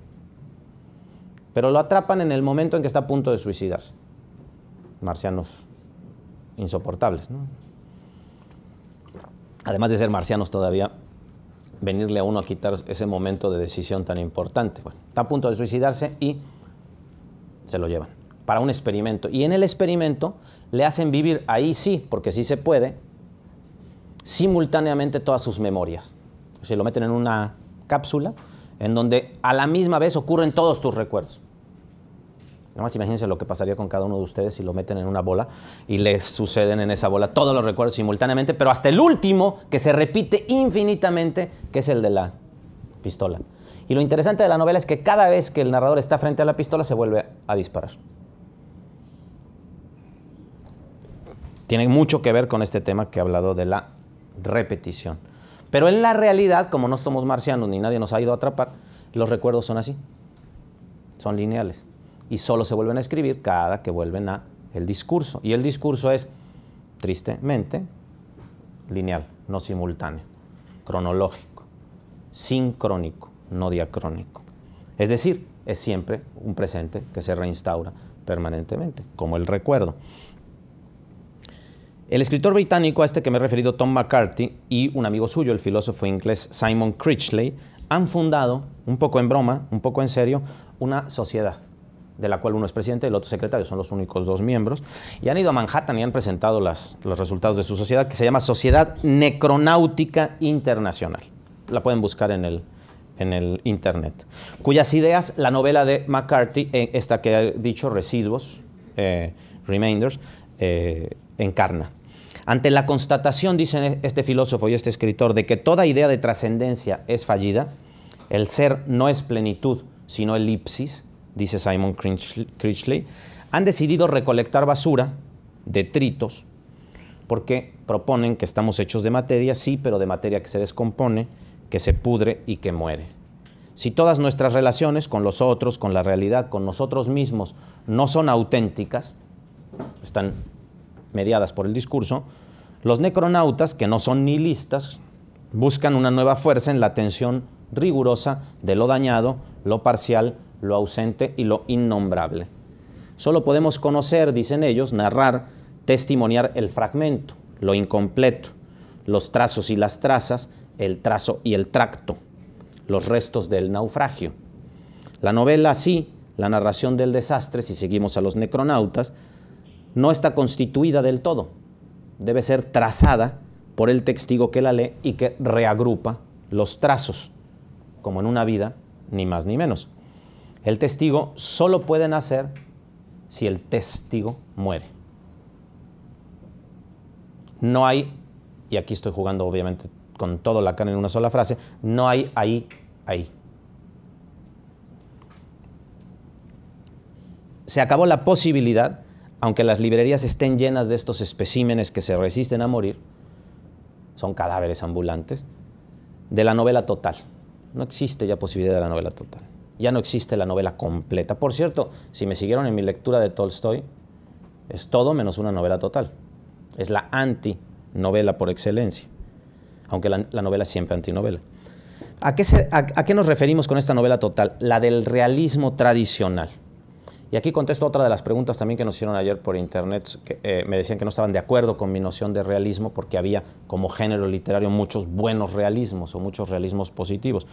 Pero lo atrapan en el momento en que está a punto de suicidarse. Marcianos insoportables. Además de ser marcianos todavía, venirle a uno a quitar ese momento de decisión tan importante. está a punto de suicidarse y se lo llevan para un experimento. Y en el experimento le hacen vivir, ahí sí, porque sí se puede, simultáneamente todas sus memorias. Se lo meten en una cápsula en donde a la misma vez ocurren todos tus recuerdos. Nada más imagínense lo que pasaría con cada uno de ustedes si lo meten en una bola y les suceden en esa bola todos los recuerdos simultáneamente, pero hasta el último que se repite infinitamente, que es el de la pistola. Y lo interesante de la novela es que cada vez que el narrador está frente a la pistola se vuelve a disparar. Tiene mucho que ver con este tema que he hablado de la repetición. Pero en la realidad, como no somos marcianos ni nadie nos ha ido a atrapar, los recuerdos son así. Son lineales y solo se vuelven a escribir cada que vuelven a el discurso. Y el discurso es, tristemente, lineal, no simultáneo, cronológico, sincrónico, no diacrónico. Es decir, es siempre un presente que se reinstaura permanentemente, como el recuerdo. El escritor británico a este que me he referido, Tom McCarthy, y un amigo suyo, el filósofo inglés Simon Critchley, han fundado, un poco en broma, un poco en serio, una sociedad de la cual uno es presidente, y el otro secretario, son los únicos dos miembros, y han ido a Manhattan y han presentado los resultados de su sociedad, que se llama Sociedad Necronáutica Internacional. La pueden buscar en el, Internet, cuyas ideas, la novela de McCarthy, eh, esta que ha dicho, Residuos, eh, Remainders, eh, encarna. Ante la constatación, dicen este filósofo y este escritor, de que toda idea de trascendencia es fallida, el ser no es plenitud, sino elipsis, dice Simon Critchley, han decidido recolectar basura, detritos, porque proponen que estamos hechos de materia, sí, pero de materia que se descompone, que se pudre y que muere. Si todas nuestras relaciones con los otros, con la realidad, con nosotros mismos, no son auténticas, están mediadas por el discurso, los necronautas, que no son nihilistas, buscan una nueva fuerza en la atención rigurosa de lo dañado, lo parcial, lo ausente y lo innombrable. Solo podemos conocer, dicen ellos, narrar, testimoniar el fragmento, lo incompleto, los trazos y las trazas, el trazo y el tracto, los restos del naufragio. La novela sí, la narración del desastre, si seguimos a los necronautas, no está constituida del todo. Debe ser trazada por el testigo que la lee y que reagrupa los trazos, como en una vida, ni más ni menos. El testigo solo puede nacer si el testigo muere. No hay, y aquí estoy jugando obviamente con toda la carne en una sola frase, no hay ahí, ahí. Se acabó la posibilidad, aunque las librerías estén llenas de estos especímenes que se resisten a morir, son cadáveres ambulantes, de la novela total. No existe ya posibilidad de la novela total ya no existe la novela completa. Por cierto, si me siguieron en mi lectura de Tolstoy, es todo menos una novela total. Es la antinovela por excelencia, aunque la, novela es siempre antinovela. ¿A qué, a, qué nos referimos con esta novela total? La del realismo tradicional. Y aquí contesto otra de las preguntas también que nos hicieron ayer por internet, que eh, me decían que no estaban de acuerdo con mi noción de realismo porque había como género literario muchos buenos realismos o muchos realismos positivos.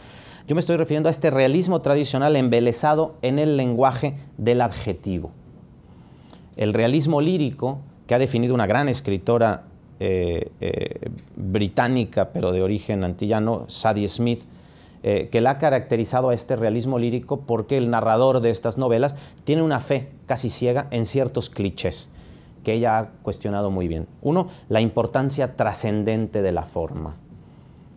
Yo me estoy refiriendo a este realismo tradicional embelesado en el lenguaje del adjetivo. El realismo lírico, que ha definido una gran escritora eh, eh, británica, pero de origen antillano, Sadie Smith, eh, que la ha caracterizado a este realismo lírico porque el narrador de estas novelas tiene una fe casi ciega en ciertos clichés que ella ha cuestionado muy bien. Uno, la importancia trascendente de la forma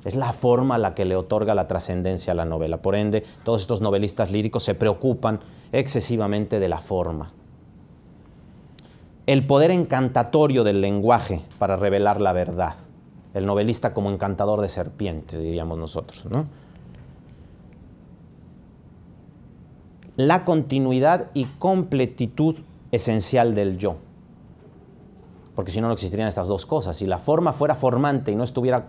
es la forma la que le otorga la trascendencia a la novela. Por ende, todos estos novelistas líricos se preocupan excesivamente de la forma. El poder encantatorio del lenguaje para revelar la verdad. El novelista como encantador de serpientes, diríamos nosotros. La continuidad y completitud esencial del yo. Porque si no, no existirían estas dos cosas. Si la forma fuera formante y no estuviera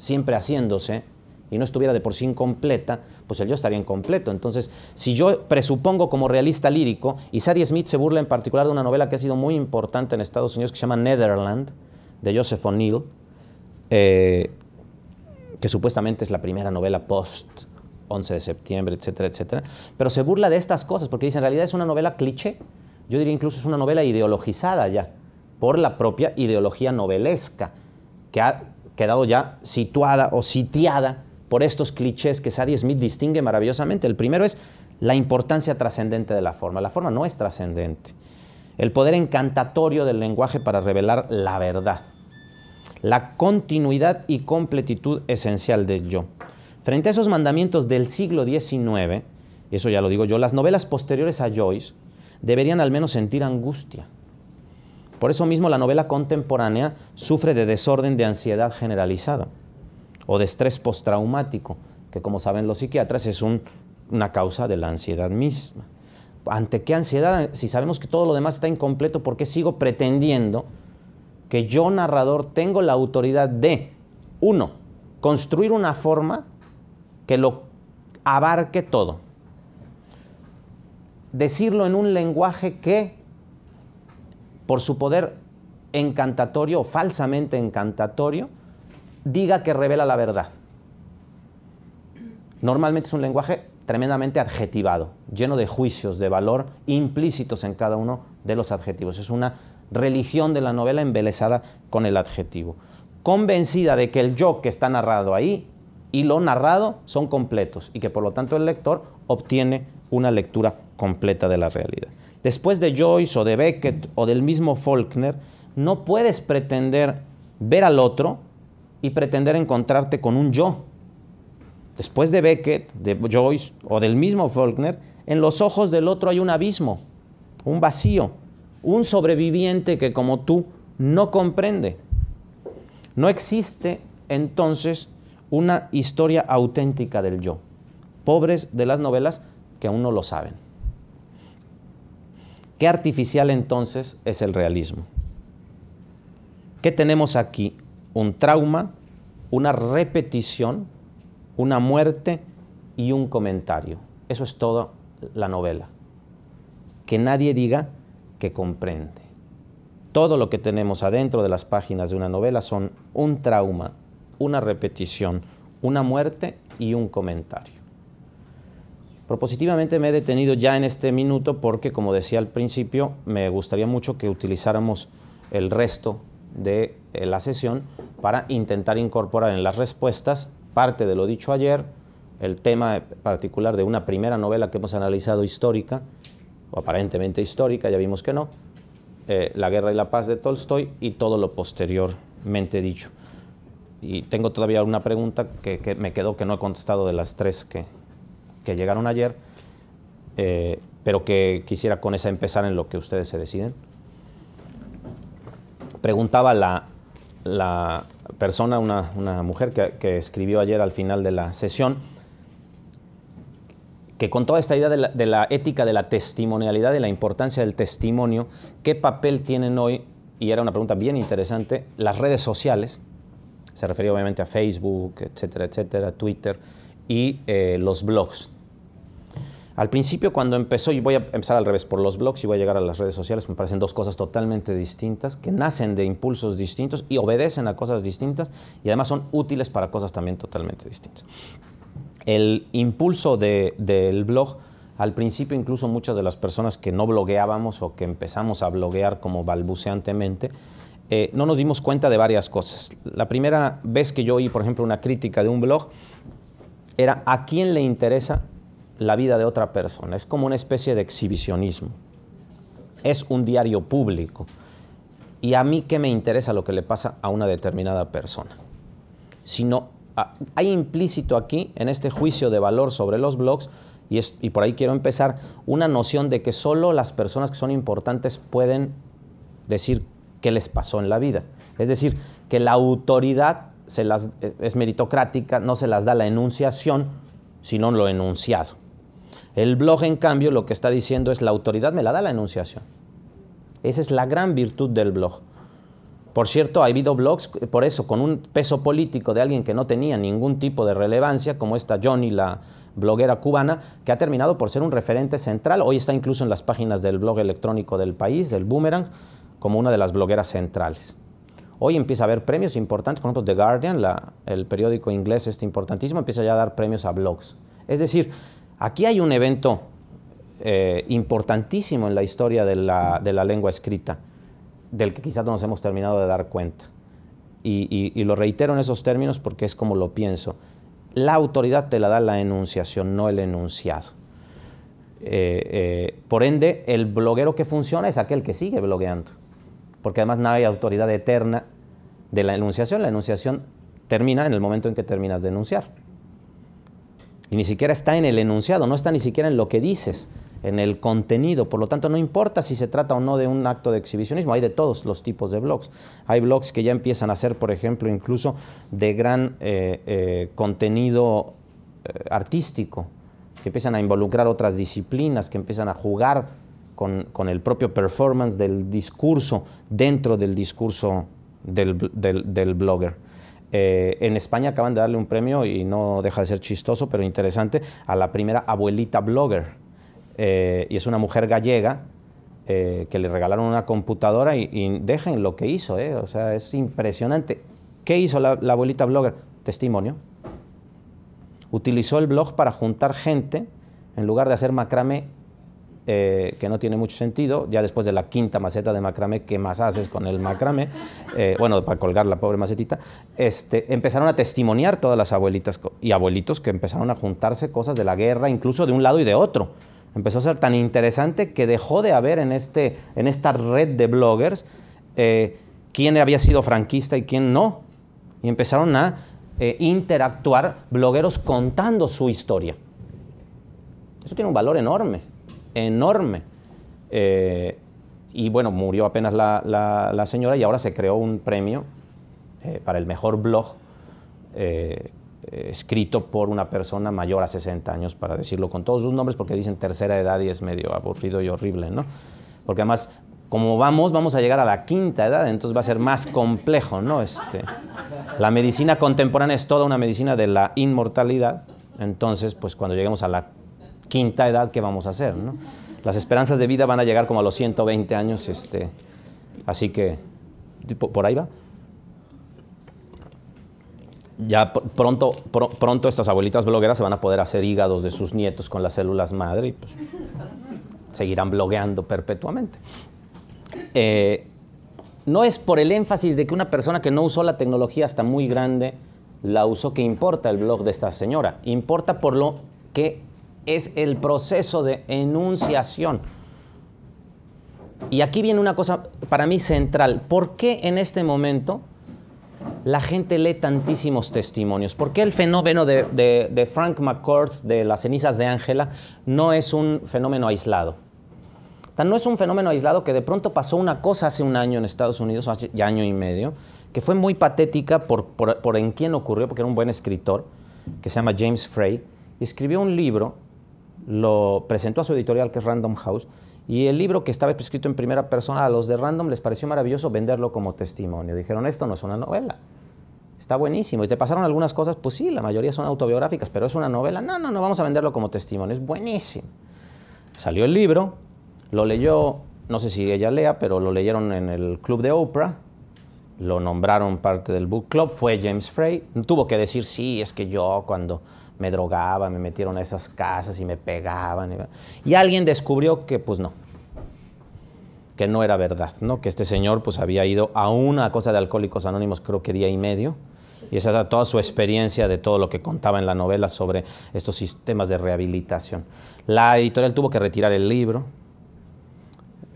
siempre haciéndose y no estuviera de por sí incompleta, pues el yo estaría incompleto. Entonces, si yo presupongo como realista lírico, y Sadie Smith se burla en particular de una novela que ha sido muy importante en Estados Unidos que se llama Netherland, de Joseph O'Neill, eh, que supuestamente es la primera novela post 11 de septiembre, etcétera, etcétera, pero se burla de estas cosas porque dice, en realidad es una novela cliché, yo diría incluso es una novela ideologizada ya, por la propia ideología novelesca, que ha quedado ya situada o sitiada por estos clichés que Sadie Smith distingue maravillosamente. El primero es la importancia trascendente de la forma. La forma no es trascendente. El poder encantatorio del lenguaje para revelar la verdad. La continuidad y completitud esencial del yo. Frente a esos mandamientos del siglo XIX, eso ya lo digo yo, las novelas posteriores a Joyce deberían al menos sentir angustia. Por eso mismo la novela contemporánea sufre de desorden de ansiedad generalizada o de estrés postraumático, que como saben los psiquiatras es una causa de la ansiedad misma. ¿Ante qué ansiedad? Si sabemos que todo lo demás está incompleto, ¿por qué sigo pretendiendo que yo, narrador, tengo la autoridad de, uno, construir una forma que lo abarque todo? Decirlo en un lenguaje que por su poder encantatorio o falsamente encantatorio, diga que revela la verdad. Normalmente es un lenguaje tremendamente adjetivado, lleno de juicios, de valor implícitos en cada uno de los adjetivos. Es una religión de la novela embelesada con el adjetivo. Convencida de que el yo que está narrado ahí y lo narrado son completos y que por lo tanto el lector obtiene una lectura completa de la realidad después de Joyce o de Beckett o del mismo Faulkner, no puedes pretender ver al otro y pretender encontrarte con un yo. Después de Beckett, de Joyce o del mismo Faulkner, en los ojos del otro hay un abismo, un vacío, un sobreviviente que como tú no comprende. No existe entonces una historia auténtica del yo. Pobres de las novelas que aún no lo saben. ¿Qué artificial entonces es el realismo? ¿Qué tenemos aquí? Un trauma, una repetición, una muerte y un comentario. Eso es toda la novela. Que nadie diga que comprende. Todo lo que tenemos adentro de las páginas de una novela son un trauma, una repetición, una muerte y un comentario. Propositivamente me he detenido ya en este minuto porque, como decía al principio, me gustaría mucho que utilizáramos el resto de eh, la sesión para intentar incorporar en las respuestas parte de lo dicho ayer, el tema particular de una primera novela que hemos analizado histórica, o aparentemente histórica, ya vimos que no, eh, La guerra y la paz de Tolstoy y todo lo posteriormente dicho. Y tengo todavía una pregunta que, que me quedó que no he contestado de las tres que, que llegaron ayer, eh, pero que quisiera con esa empezar en lo que ustedes se deciden. Preguntaba la, la persona, una, mujer que, escribió ayer al final de la sesión, que con toda esta idea de la, de la ética, de la testimonialidad, y la importancia del testimonio, ¿qué papel tienen hoy? Y era una pregunta bien interesante, las redes sociales, se refería obviamente a Facebook, etcétera, etcétera, Twitter, y eh, los blogs. Al principio, cuando empezó, y voy a empezar al revés por los blogs y voy a llegar a las redes sociales, me parecen dos cosas totalmente distintas, que nacen de impulsos distintos y obedecen a cosas distintas y además son útiles para cosas también totalmente distintas. El impulso del blog, al principio incluso muchas de las personas que no blogueábamos o que empezamos a bloguear como balbuceantemente, eh, no nos dimos cuenta de varias cosas. La primera vez que yo oí, por ejemplo, una crítica de un blog, era a quién le interesa la vida de otra persona. Es como una especie de exhibicionismo. Es un diario público. ¿Y a mí qué me interesa lo que le pasa a una determinada persona? Sino, ah, hay implícito aquí, en este juicio de valor sobre los blogs, y, y por ahí quiero empezar, una noción de que solo las personas que son importantes pueden decir qué les pasó en la vida. Es decir, que la autoridad las, eh, es meritocrática, no se las da la enunciación, sino lo enunciado. El blog, en cambio, lo que está diciendo es la autoridad me la da la enunciación. Esa es la gran virtud del blog. Por cierto, ha habido blogs, eh, por eso, con un peso político de alguien que no tenía ningún tipo de relevancia, como esta Johnny, la bloguera cubana, que ha terminado por ser un referente central. Hoy está incluso en las páginas del blog electrónico del país, del Boomerang, como una de las blogueras centrales. Hoy empieza a haber premios importantes, por ejemplo, The Guardian, el periódico inglés este importantísimo, empieza ya a dar premios a blogs. Es decir, aquí hay un evento eh, importantísimo en la historia de la, lengua escrita, del que quizás no nos hemos terminado de dar cuenta. Y, lo reitero en esos términos porque es como lo pienso. La autoridad te la da la enunciación, no el enunciado. Eh, eh, por ende, el bloguero que funciona es aquel que sigue blogueando porque además no hay autoridad eterna de la enunciación. La enunciación termina en el momento en que terminas de enunciar. Y ni siquiera está en el enunciado, no está ni siquiera en lo que dices, en el contenido. Por lo tanto, no importa si se trata o no de un acto de exhibicionismo, hay de todos los tipos de blogs. Hay blogs que ya empiezan a ser, por ejemplo, incluso de gran eh, eh, contenido eh, artístico, que empiezan a involucrar otras disciplinas, que empiezan a jugar con, el propio performance del discurso dentro del discurso del, blogger. Eh, en España acaban de darle un premio, y no deja de ser chistoso, pero interesante, a la primera abuelita blogger. Eh, y es una mujer gallega eh, que le regalaron una computadora y, dejen lo que hizo, o sea, es impresionante. ¿Qué hizo la, la abuelita blogger? Testimonio. Utilizó el blog para juntar gente, en lugar de hacer macramé, eh, que no tiene mucho sentido, ya después de la quinta maceta de macramé, ¿qué más haces con el macramé? Eh, bueno, para colgar la pobre macetita, este, empezaron a testimoniar todas las abuelitas y abuelitos que empezaron a juntarse cosas de la guerra, incluso de un lado y de otro. Empezó a ser tan interesante que dejó de haber en, este, en esta red de bloggers eh, quién había sido franquista y quién no. Y empezaron a interactuar blogueros contando su historia. Eso tiene un valor enorme enorme. Eh, y bueno, murió apenas la, señora y ahora se creó un premio eh, para el mejor blog eh, escrito por una persona mayor a 60 años, para decirlo con todos sus nombres, porque dicen tercera edad y es medio aburrido y horrible, ¿no? Porque además, como vamos, vamos a llegar a la quinta edad, entonces va a ser más complejo, ¿no? Este, la medicina contemporánea es toda una medicina de la inmortalidad, entonces, pues cuando lleguemos a la quinta edad, que vamos a hacer? Las esperanzas de vida van a llegar como a los 120 años, este, así que por ahí va. Ya pronto, pronto estas abuelitas blogueras se van a poder hacer hígados de sus nietos con las células madre y pues seguirán blogueando perpetuamente. Eh, no es por el énfasis de que una persona que no usó la tecnología hasta muy grande la usó que importa el blog de esta señora. Importa por lo que es el proceso de enunciación. Y aquí viene una cosa para mí central. ¿Por qué en este momento la gente lee tantísimos testimonios? ¿Por qué el fenómeno de, Frank McCourt, de las cenizas de Ángela, no es un fenómeno aislado? no es un fenómeno aislado que de pronto pasó una cosa hace un año en Estados Unidos, hace ya año y medio, que fue muy patética por, por, en quién ocurrió, porque era un buen escritor, que se llama James Frey, y escribió un libro lo presentó a su editorial, que es Random House, y el libro que estaba escrito en primera persona, a los de Random les pareció maravilloso venderlo como testimonio. Dijeron, esto no es una novela, está buenísimo. ¿Y te pasaron algunas cosas? Pues sí, la mayoría son autobiográficas, pero es una novela. No, no, no, vamos a venderlo como testimonio, es buenísimo. Salió el libro, lo leyó, no sé si ella lea, pero lo leyeron en el club de Oprah, lo nombraron parte del book club, fue James Frey, tuvo que decir, sí, es que yo cuando me drogaban, me metieron a esas casas y me pegaban. Y alguien descubrió que pues no, que no era verdad, ¿no? Que este señor pues había ido a una cosa de Alcohólicos Anónimos creo que día y medio. Y esa era toda su experiencia de todo lo que contaba en la novela sobre estos sistemas de rehabilitación. La editorial tuvo que retirar el libro,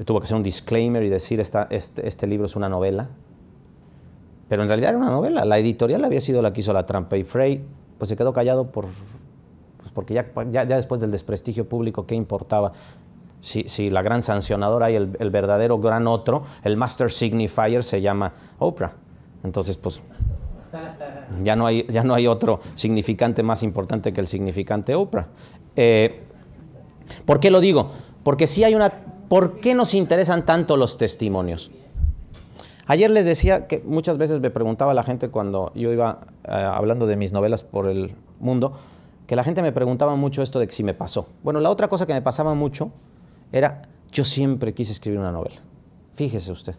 tuvo que hacer un disclaimer y decir esta, este, este libro es una novela. Pero en realidad era una novela. La editorial había sido la que hizo la trampa y Frey pues se quedó callado por, pues porque ya, ya, después del desprestigio público, ¿qué importaba? Si, la gran sancionadora y el, verdadero gran otro, el Master Signifier, se llama Oprah. Entonces, pues ya no hay, ya no hay otro significante más importante que el significante Oprah. Eh, ¿Por qué lo digo? Porque sí hay una... ¿Por qué nos interesan tanto los testimonios? Ayer les decía que muchas veces me preguntaba la gente cuando yo iba eh, hablando de mis novelas por el mundo, que la gente me preguntaba mucho esto de que si me pasó. Bueno, la otra cosa que me pasaba mucho era, yo siempre quise escribir una novela. Fíjese usted.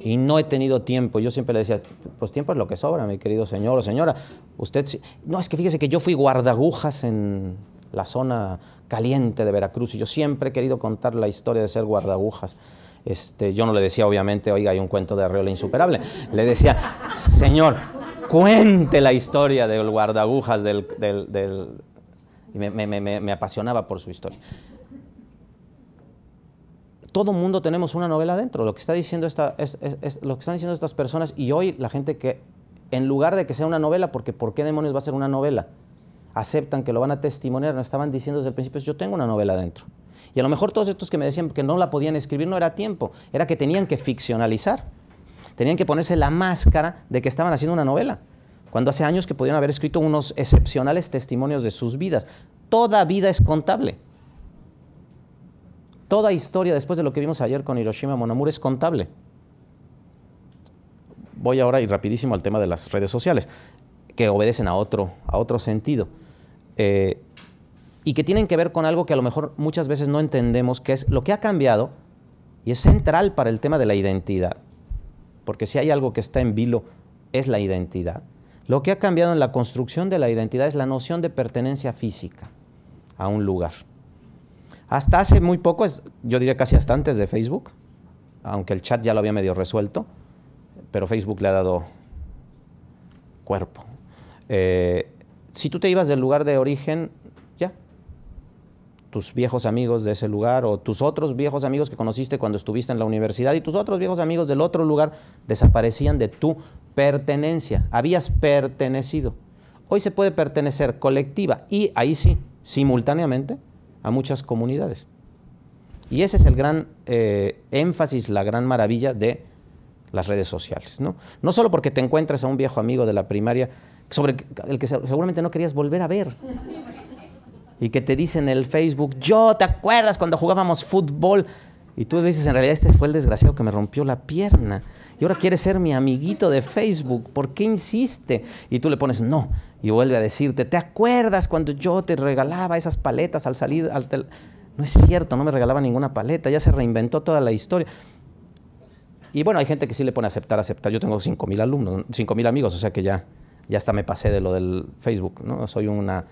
Y no he tenido tiempo. Yo siempre le decía, pues tiempo es lo que sobra, mi querido señor o señora. Usted, no, es que fíjese que yo fui guardagujas en la zona caliente de Veracruz y yo siempre he querido contar la historia de ser guardagujas. Este, yo no le decía, obviamente, oiga, hay un cuento de Arreola insuperable. Le decía, Señor, cuente la historia del guardagujas del... Y me, apasionaba por su historia todo mundo tenemos una novela dentro. Lo que, está diciendo lo que están diciendo estas personas y hoy la gente que, en lugar de que sea una novela, porque ¿por qué demonios va a ser una novela? Aceptan que lo van a testimoniar, no estaban diciendo desde el principio, yo tengo una novela adentro. Y a lo mejor todos estos que me decían que no la podían escribir no era tiempo, era que tenían que ficcionalizar. Tenían que ponerse la máscara de que estaban haciendo una novela, cuando hace años que podían haber escrito unos excepcionales testimonios de sus vidas. Toda vida es contable. Toda historia después de lo que vimos ayer con Hiroshima monomur es contable. Voy ahora y rapidísimo al tema de las redes sociales, que obedecen a otro, a otro sentido. Eh, y que tienen que ver con algo que a lo mejor muchas veces no entendemos, que es lo que ha cambiado y es central para el tema de la identidad. Porque si hay algo que está en vilo, es la identidad. Lo que ha cambiado en la construcción de la identidad es la noción de pertenencia física a un lugar. Hasta hace muy poco, yo diría casi hasta antes de Facebook, aunque el chat ya lo había medio resuelto, pero Facebook le ha dado cuerpo. Eh, si tú te ibas del lugar de origen, tus viejos amigos de ese lugar o tus otros viejos amigos que conociste cuando estuviste en la universidad y tus otros viejos amigos del otro lugar desaparecían de tu pertenencia. Habías pertenecido. Hoy se puede pertenecer colectiva y ahí sí, simultáneamente, a muchas comunidades. Y ese es el gran eh, énfasis, la gran maravilla de las redes sociales. ¿no? no solo porque te encuentras a un viejo amigo de la primaria sobre el que seguramente no querías volver a ver y que te dicen en el Facebook, yo, ¿te acuerdas cuando jugábamos fútbol? Y tú dices, en realidad este fue el desgraciado que me rompió la pierna. Y ahora quiere ser mi amiguito de Facebook. ¿Por qué insiste? Y tú le pones, no. Y vuelve a decirte, ¿te acuerdas cuando yo te regalaba esas paletas al salir? Al No es cierto, no me regalaba ninguna paleta. Ya se reinventó toda la historia. Y bueno, hay gente que sí le pone aceptar, aceptar. Yo tengo 5.000 alumnos, 5.000 amigos, o sea que ya, ya hasta me pasé de lo del Facebook. ¿no? Soy una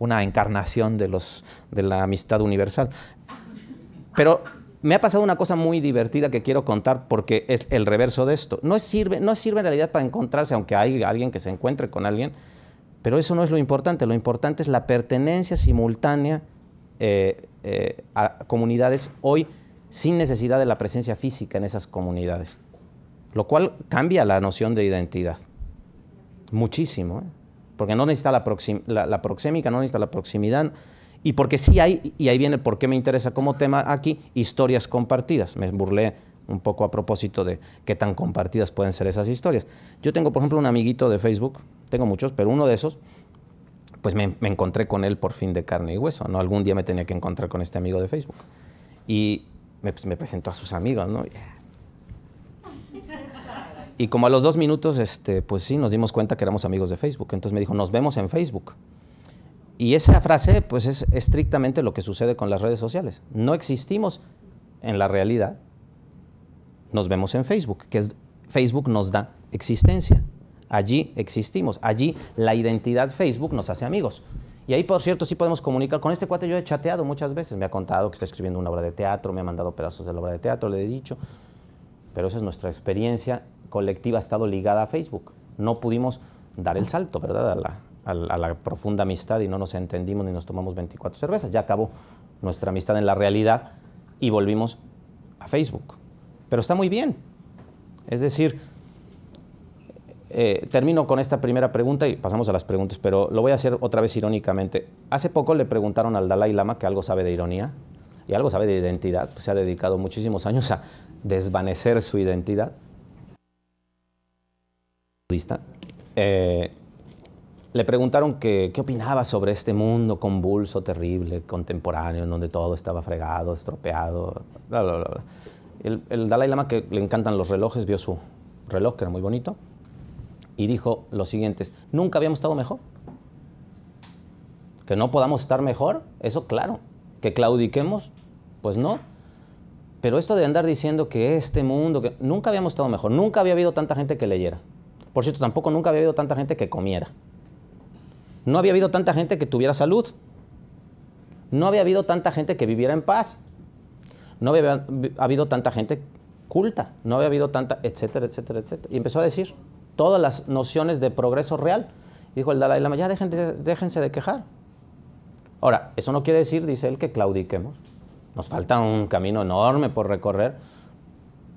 una encarnación de, los, de la amistad universal. Pero me ha pasado una cosa muy divertida que quiero contar porque es el reverso de esto. No sirve, no sirve en realidad para encontrarse, aunque hay alguien que se encuentre con alguien, pero eso no es lo importante. Lo importante es la pertenencia simultánea eh, eh, a comunidades hoy sin necesidad de la presencia física en esas comunidades, lo cual cambia la noción de identidad. Muchísimo. ¿eh? porque no necesita la, proxémica, no necesita la proximidad, y porque sí hay, y ahí viene por qué me interesa como tema aquí, historias compartidas. Me burlé un poco a propósito de qué tan compartidas pueden ser esas historias. Yo tengo, por ejemplo, un amiguito de Facebook, tengo muchos, pero uno de esos, pues me, encontré con él por fin de carne y hueso, ¿no? Algún día me tenía que encontrar con este amigo de Facebook. Y me, pues, presentó a sus amigos, ¿no? Y como a los dos minutos, este, pues sí, nos dimos cuenta que éramos amigos de Facebook. Entonces me dijo, nos vemos en Facebook. Y esa frase, pues es estrictamente lo que sucede con las redes sociales. No existimos en la realidad, nos vemos en Facebook, que es, Facebook nos da existencia. Allí existimos, allí la identidad Facebook nos hace amigos. Y ahí, por cierto, sí podemos comunicar. Con este cuate yo he chateado muchas veces. Me ha contado que está escribiendo una obra de teatro, me ha mandado pedazos de la obra de teatro, le he dicho. Pero esa es nuestra experiencia colectiva, ha estado ligada a Facebook. No pudimos dar el salto, ¿verdad? A la, profunda amistad y no nos entendimos ni nos tomamos 24 cervezas. Ya acabó nuestra amistad en la realidad y volvimos a Facebook. Pero está muy bien. Es decir, eh, termino con esta primera pregunta y pasamos a las preguntas, pero lo voy a hacer otra vez irónicamente. Hace poco le preguntaron al Dalai Lama, que algo sabe de ironía, y algo sabe de identidad, pues, se ha dedicado muchísimos años a desvanecer su identidad. Eh, le preguntaron qué opinaba sobre este mundo convulso, terrible, contemporáneo, en donde todo estaba fregado, estropeado, El, el Dalai Lama, que le encantan los relojes, vio su reloj, que era muy bonito, y dijo lo siguientes. nunca habíamos estado mejor. Que no podamos estar mejor, eso claro, ¿Que claudiquemos? Pues no. Pero esto de andar diciendo que este mundo, que nunca habíamos estado mejor, nunca había habido tanta gente que leyera. Por cierto, tampoco nunca había habido tanta gente que comiera. No había habido tanta gente que tuviera salud. No había habido tanta gente que viviera en paz. No había habido tanta gente culta. No había habido tanta, etcétera, etcétera, etcétera. Y empezó a decir todas las nociones de progreso real. dijo el Dalai Lama, ya déjense, déjense de quejar. Ahora, eso no quiere decir, dice él, que claudiquemos. Nos falta un camino enorme por recorrer.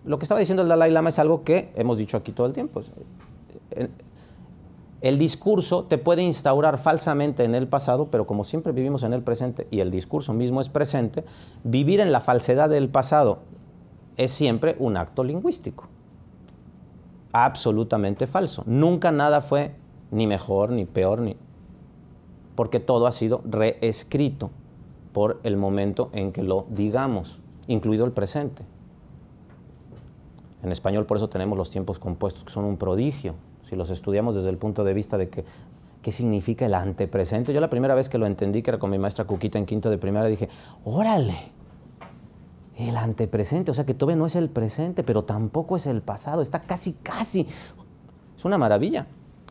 Lo que estaba diciendo el Dalai Lama es algo que hemos dicho aquí todo el tiempo. El discurso te puede instaurar falsamente en el pasado, pero como siempre vivimos en el presente y el discurso mismo es presente, vivir en la falsedad del pasado es siempre un acto lingüístico. Absolutamente falso. Nunca nada fue ni mejor, ni peor, ni porque todo ha sido reescrito por el momento en que lo digamos, incluido el presente. En español por eso tenemos los tiempos compuestos, que son un prodigio. Si los estudiamos desde el punto de vista de que, qué significa el antepresente, yo la primera vez que lo entendí, que era con mi maestra Cuquita en quinto de primaria, dije, órale, el antepresente, o sea que todavía no es el presente, pero tampoco es el pasado, está casi, casi. Es una maravilla.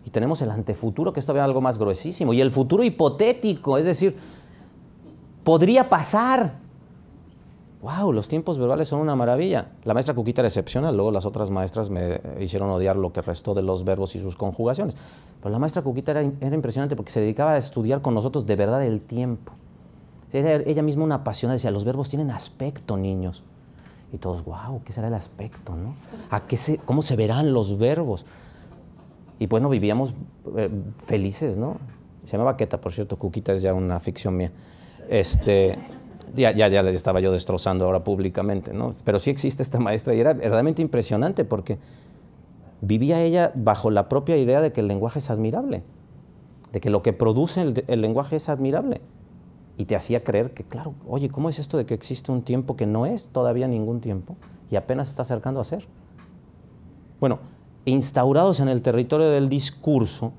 Y tenemos el antefuturo, que es todavía algo más gruesísimo, y el futuro hipotético, es decir, podría pasar. ¡Wow! Los tiempos verbales son una maravilla. La maestra Cuquita era excepcional, luego las otras maestras me hicieron odiar lo que restó de los verbos y sus conjugaciones. Pero la maestra Cuquita era, impresionante porque se dedicaba a estudiar con nosotros de verdad el tiempo. Era ella misma una apasionada, decía, los verbos tienen aspecto, niños. Y todos, wow, ¿qué será el aspecto, no? ¿A qué ¿Cómo se verán los verbos? Y bueno, vivíamos eh, felices, ¿no? Se llamaba Queta, por cierto, Cuquita es ya una ficción mía. Este, ya, ya, ya les estaba yo destrozando ahora públicamente, ¿no? Pero sí existe esta maestra y era verdaderamente impresionante porque vivía ella bajo la propia idea de que el lenguaje es admirable, de que lo que produce el, lenguaje es admirable. Y te hacía creer que, claro, oye, ¿cómo es esto de que existe un tiempo que no es todavía ningún tiempo y apenas se está acercando a ser? Bueno, instaurados en el territorio del discurso,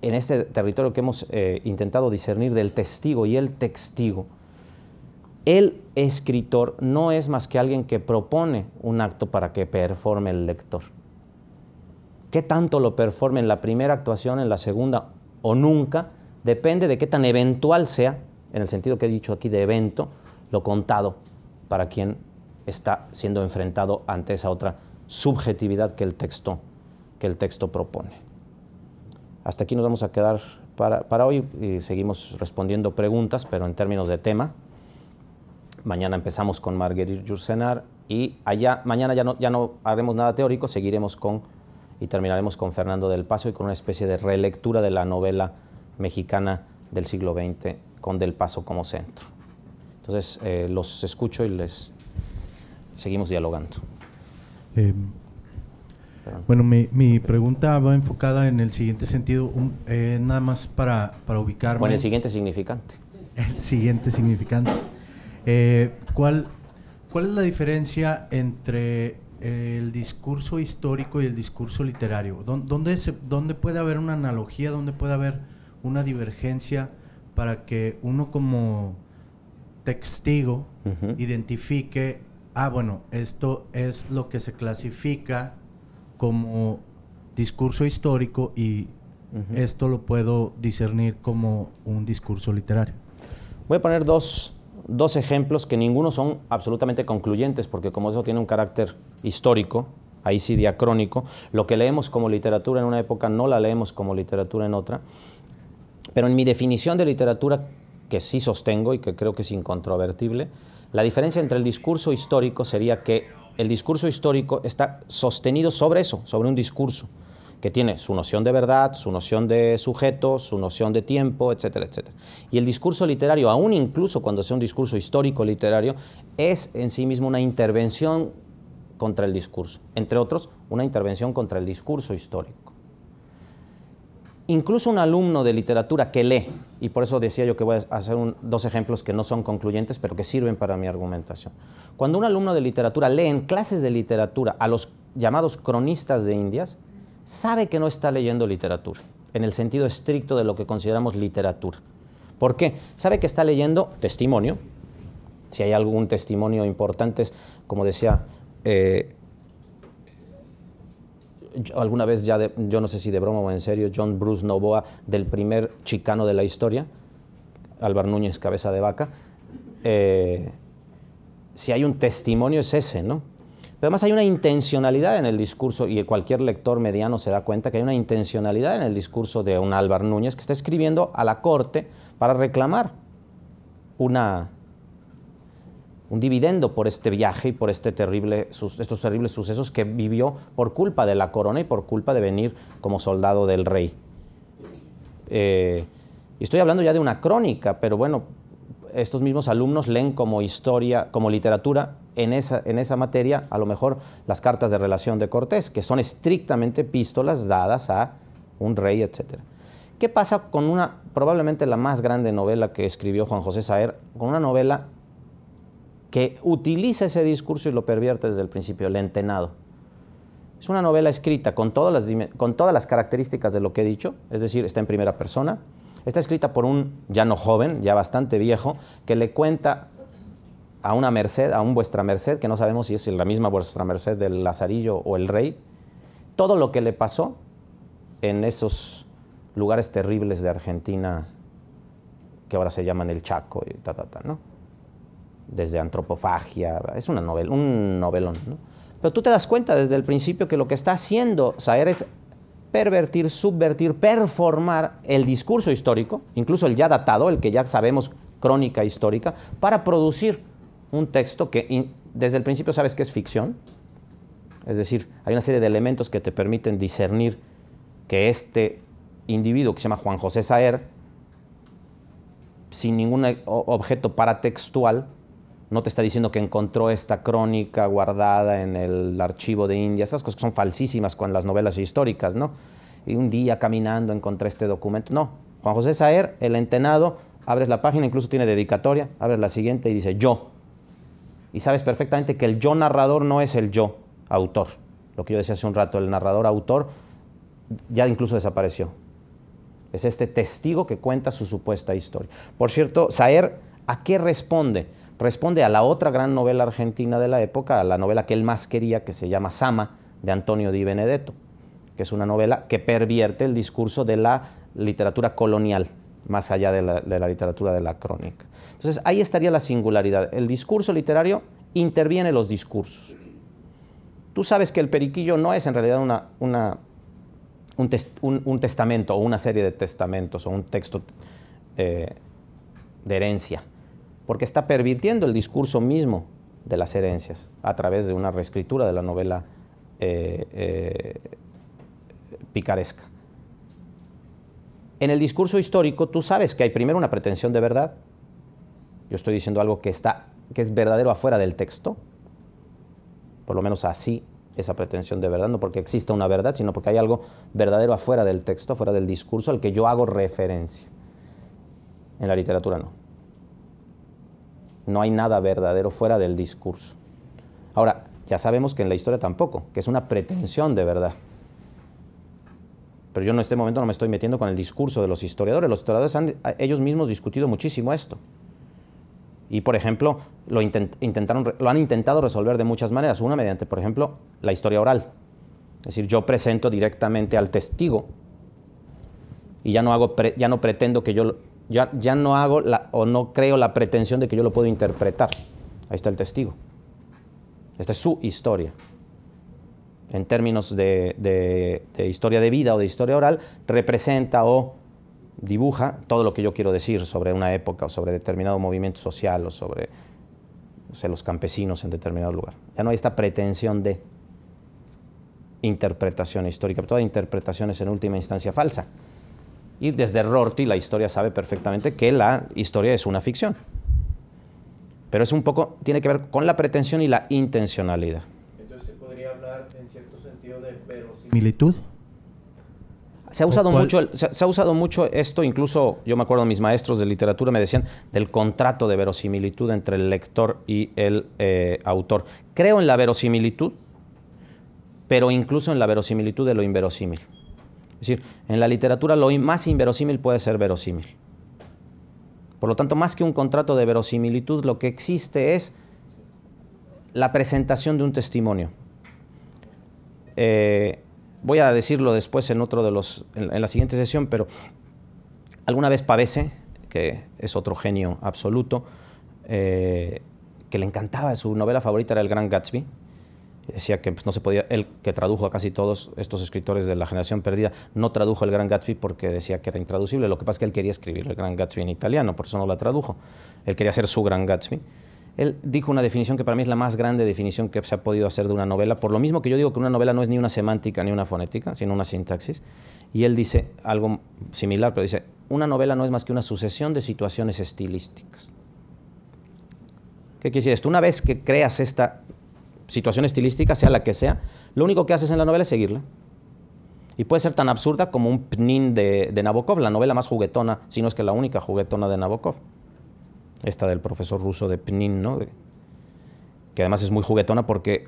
en este territorio que hemos eh, intentado discernir del testigo y el testigo, el escritor no es más que alguien que propone un acto para que performe el lector. ¿Qué tanto lo performe en la primera actuación, en la segunda o nunca? Depende de qué tan eventual sea, en el sentido que he dicho aquí de evento, lo contado para quien está siendo enfrentado ante esa otra subjetividad que el texto, que el texto propone. Hasta aquí nos vamos a quedar para, hoy y seguimos respondiendo preguntas, pero en términos de tema. Mañana empezamos con Marguerite Jursenar y allá, mañana ya no, ya no haremos nada teórico, seguiremos con y terminaremos con Fernando del Paso y con una especie de relectura de la novela mexicana del siglo XX con Del Paso como centro. Entonces eh, los escucho y les seguimos dialogando. Eh, bueno, mi, pregunta va enfocada en el siguiente sentido, eh, nada más para, para ubicarme. Bueno, el siguiente significante. El siguiente significante. Eh, ¿cuál, ¿Cuál es la diferencia entre el discurso histórico y el discurso literario? ¿Dónde, dónde puede haber una analogía, dónde puede haber una divergencia para que uno como testigo identifique ah, bueno, esto es lo que se clasifica como discurso histórico y esto lo puedo discernir como un discurso literario. Voy a poner dos, dos ejemplos que ninguno son absolutamente concluyentes, porque como eso tiene un carácter histórico, ahí sí diacrónico, lo que leemos como literatura en una época no la leemos como literatura en otra, pero en mi definición de literatura, que sí sostengo y que creo que es incontrovertible, la diferencia entre el discurso histórico sería que el discurso histórico está sostenido sobre eso, sobre un discurso que tiene su noción de verdad, su noción de sujeto, su noción de tiempo, etcétera, etcétera. Y el discurso literario, aún incluso cuando sea un discurso histórico literario, es en sí mismo una intervención contra el discurso, entre otros, una intervención contra el discurso histórico incluso un alumno de literatura que lee, y por eso decía yo que voy a hacer dos ejemplos que no son concluyentes, pero que sirven para mi argumentación. Cuando un alumno de literatura lee en clases de literatura a los llamados cronistas de Indias, sabe que no está leyendo literatura, en el sentido estricto de lo que consideramos literatura. ¿Por qué? Sabe que está leyendo testimonio. Si hay algún testimonio importante, como decía eh, alguna vez ya, yo no sé si de broma o en serio, John Bruce Novoa, del primer chicano de la historia, Álvaro Núñez, cabeza de vaca, eh, si hay un testimonio es ese, ¿no? Pero además hay una intencionalidad en el discurso, y cualquier lector mediano se da cuenta que hay una intencionalidad en el discurso de un Álvaro Núñez que está escribiendo a la corte para reclamar una un dividendo por este viaje y por este estos terribles sucesos que vivió por culpa de la corona y por culpa de venir como soldado del rey. Eh, y estoy hablando ya de una crónica, pero bueno, estos mismos alumnos leen como historia, como literatura, en esa, en esa materia, a lo mejor las cartas de relación de Cortés, que son estrictamente epístolas dadas a un rey, etc. ¿Qué pasa con una, probablemente la más grande novela que escribió Juan José Saer, con una novela que utiliza ese discurso y lo pervierte desde el principio, el entenado. Es una novela escrita con todas las, con todas las características de lo que he dicho, es decir, está en primera persona, está escrita por un ya no joven, ya bastante viejo, que le cuenta a una merced, a un vuestra merced, que no sabemos si es la misma vuestra merced del Lazarillo o el rey, todo lo que le pasó en esos lugares terribles de Argentina que ahora se llaman el Chaco y ta, ta, ta, ¿no? desde antropofagia, es una novela, un novelón. Pero tú te das cuenta desde el principio que lo que está haciendo Saer es pervertir, subvertir, performar el discurso histórico, incluso el ya datado, el que ya sabemos crónica histórica, para producir un texto que desde el principio sabes que es ficción. Es decir, hay una serie de elementos que te permiten discernir que este individuo que se llama Juan José Saer, sin ningún objeto paratextual, no te está diciendo que encontró esta crónica guardada en el archivo de India, estas cosas que son falsísimas con las novelas históricas, ¿no? Y un día caminando encontré este documento. No, Juan José Saer, el entenado, abres la página, incluso tiene dedicatoria, abres la siguiente y dice yo. Y sabes perfectamente que el yo narrador no es el yo autor. Lo que yo decía hace un rato, el narrador autor ya incluso desapareció. Es este testigo que cuenta su supuesta historia. Por cierto, Saer, ¿a qué responde? responde a la otra gran novela argentina de la época, a la novela que él más quería, que se llama Sama, de Antonio Di Benedetto, que es una novela que pervierte el discurso de la literatura colonial, más allá de la, literatura de la crónica. Entonces, ahí estaría la singularidad. El discurso literario interviene los discursos. Tú sabes que el periquillo no es en realidad un, testamento o una serie de testamentos o un texto eh, de herencia porque está pervirtiendo el discurso mismo de las herencias a través de una reescritura de la novela eh, eh, picaresca. En el discurso histórico tú sabes que hay primero una pretensión de verdad, yo estoy diciendo algo que, está, que es verdadero afuera del texto, por lo menos así esa pretensión de verdad, no porque exista una verdad, sino porque hay algo verdadero afuera del texto, afuera del discurso al que yo hago referencia. En la literatura no no hay nada verdadero fuera del discurso. Ahora, ya sabemos que en la historia tampoco, que es una pretensión de verdad. Pero yo en este momento no me estoy metiendo con el discurso de los historiadores. Los historiadores han ellos mismos discutido muchísimo esto. Y, por ejemplo, lo, intentaron, lo han intentado resolver de muchas maneras. Una mediante, por ejemplo, la historia oral. Es decir, yo presento directamente al testigo y ya no, hago ya no pretendo que yo ya, no hago o no creo la pretensión de que yo lo puedo interpretar. Ahí está el testigo. Esta es su historia. En términos de, historia de vida o de historia oral, representa o dibuja todo lo que yo quiero decir sobre una época o sobre determinado movimiento social o sobre los campesinos en determinado lugar. Ya no hay esta pretensión de interpretación histórica. Toda interpretación es en última instancia falsa. Y desde Rorty la historia sabe perfectamente que la historia es una ficción. Pero es un poco, tiene que ver con la pretensión y la intencionalidad. Entonces se podría hablar en cierto sentido de verosimilitud. Se ha, usado mucho, ha usado mucho esto, incluso yo me acuerdo mis maestros de literatura me decían del contrato de verosimilitud entre el lector y el eh, autor. Creo en la verosimilitud, pero incluso en la verosimilitud de lo inverosímil. Es decir, en la literatura lo más inverosímil puede ser verosímil. Por lo tanto, más que un contrato de verosimilitud, lo que existe es la presentación de un testimonio. Eh, voy a decirlo después en, otro de los, en, la siguiente sesión, pero alguna vez Pavese, que es otro genio absoluto, eh, que le encantaba, su novela favorita era El Gran Gatsby, decía que pues, no se podía, él que tradujo a casi todos estos escritores de la generación perdida, no tradujo el Gran Gatsby porque decía que era intraducible. Lo que pasa es que él quería escribir el Gran Gatsby en italiano, por eso no la tradujo. Él quería hacer su Gran Gatsby. Él dijo una definición que para mí es la más grande definición que se ha podido hacer de una novela, por lo mismo que yo digo que una novela no es ni una semántica ni una fonética, sino una sintaxis. Y él dice algo similar, pero dice, una novela no es más que una sucesión de situaciones estilísticas. ¿Qué quiere decir esto? Una vez que creas esta situación estilística, sea la que sea, lo único que haces en la novela es seguirla. Y puede ser tan absurda como un pnin de, Nabokov, la novela más juguetona, si no es que la única juguetona de Nabokov. Esta del profesor ruso de pnin, ¿no? que además es muy juguetona porque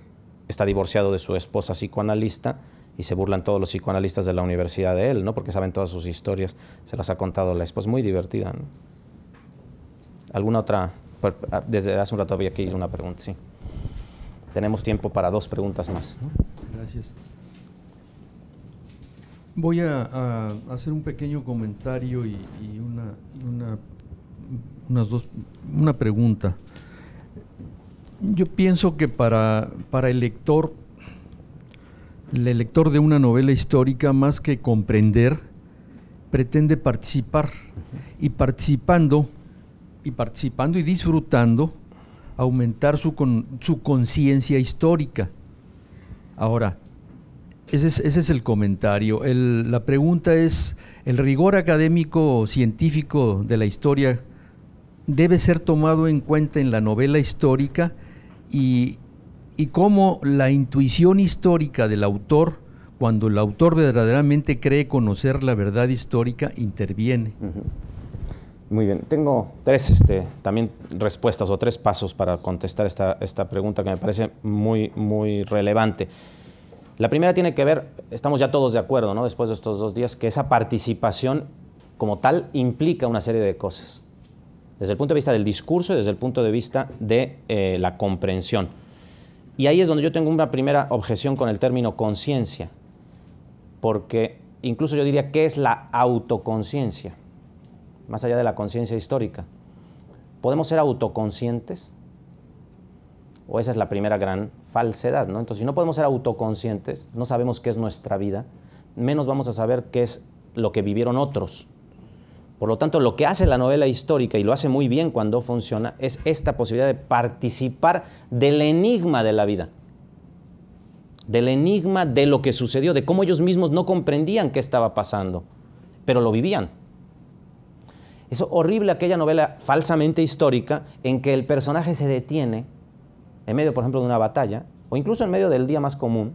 está divorciado de su esposa psicoanalista y se burlan todos los psicoanalistas de la universidad de él, ¿no? Porque saben todas sus historias, se las ha contado la esposa. Muy divertida, ¿Alguna otra? Ah, desde hace un rato había aquí una pregunta, sí tenemos tiempo para dos preguntas más. Gracias. Voy a, hacer un pequeño comentario y, una, pregunta. Yo pienso que para, para el lector, el lector de una novela histórica, más que comprender, pretende participar. Y participando, y participando y disfrutando, aumentar su, con, su conciencia histórica. Ahora, ese es, ese es el comentario. la pregunta es, ¿el rigor académico científico de la historia debe ser tomado en cuenta en la novela histórica y, cómo la intuición histórica del autor, cuando el autor verdaderamente cree conocer la verdad histórica, interviene? Muy bien, tengo tres este, también respuestas o tres pasos para contestar esta, pregunta que me parece muy, muy relevante. La primera tiene que ver, estamos ya todos de acuerdo, ¿no? Después de estos dos días, que esa participación como tal implica una serie de cosas. Desde el punto de vista del discurso y desde el punto de vista de eh, la comprensión. Y ahí es donde yo tengo una primera objeción con el término conciencia. Porque incluso yo diría, ¿qué es la autoconciencia? más allá de la conciencia histórica. ¿Podemos ser autoconscientes? O esa es la primera gran falsedad, ¿no? Entonces, si no podemos ser autoconscientes, no sabemos qué es nuestra vida, menos vamos a saber qué es lo que vivieron otros. Por lo tanto, lo que hace la novela histórica, y lo hace muy bien cuando funciona, es esta posibilidad de participar del enigma de la vida, del enigma de lo que sucedió, de cómo ellos mismos no comprendían qué estaba pasando, pero lo vivían. Es horrible aquella novela falsamente histórica en que el personaje se detiene en medio, por ejemplo, de una batalla o incluso en medio del día más común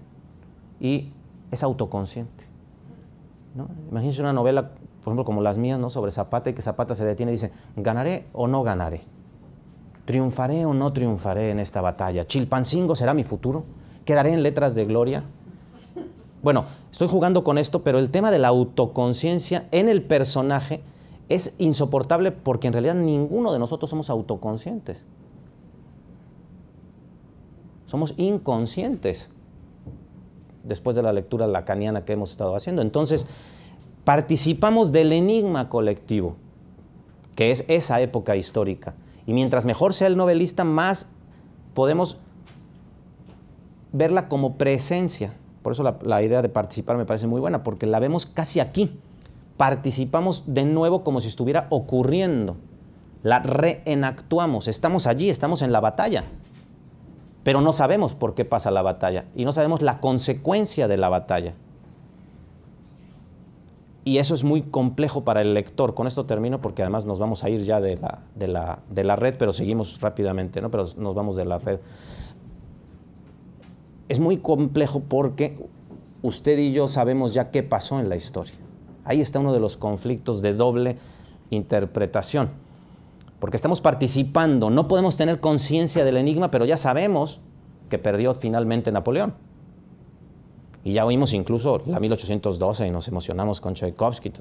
y es autoconsciente. ¿no? Imagínense una novela, por ejemplo, como las mías, ¿no? sobre Zapata y que Zapata se detiene y dice, ¿ganaré o no ganaré? ¿Triunfaré o no triunfaré en esta batalla? ¿Chilpancingo será mi futuro? ¿Quedaré en letras de gloria? Bueno, estoy jugando con esto, pero el tema de la autoconciencia en el personaje es insoportable porque en realidad ninguno de nosotros somos autoconscientes. Somos inconscientes después de la lectura lacaniana que hemos estado haciendo. Entonces, participamos del enigma colectivo, que es esa época histórica. Y mientras mejor sea el novelista, más podemos verla como presencia. Por eso la, la idea de participar me parece muy buena, porque la vemos casi aquí participamos de nuevo como si estuviera ocurriendo, la reenactuamos, estamos allí, estamos en la batalla, pero no sabemos por qué pasa la batalla y no sabemos la consecuencia de la batalla. Y eso es muy complejo para el lector. Con esto termino porque además nos vamos a ir ya de la, de la red, pero seguimos rápidamente, ¿no? Pero nos vamos de la red. Es muy complejo porque usted y yo sabemos ya qué pasó en la historia. Ahí está uno de los conflictos de doble interpretación. Porque estamos participando, no podemos tener conciencia del enigma, pero ya sabemos que perdió finalmente Napoleón. Y ya oímos incluso la 1812 y nos emocionamos con Tchaikovsky.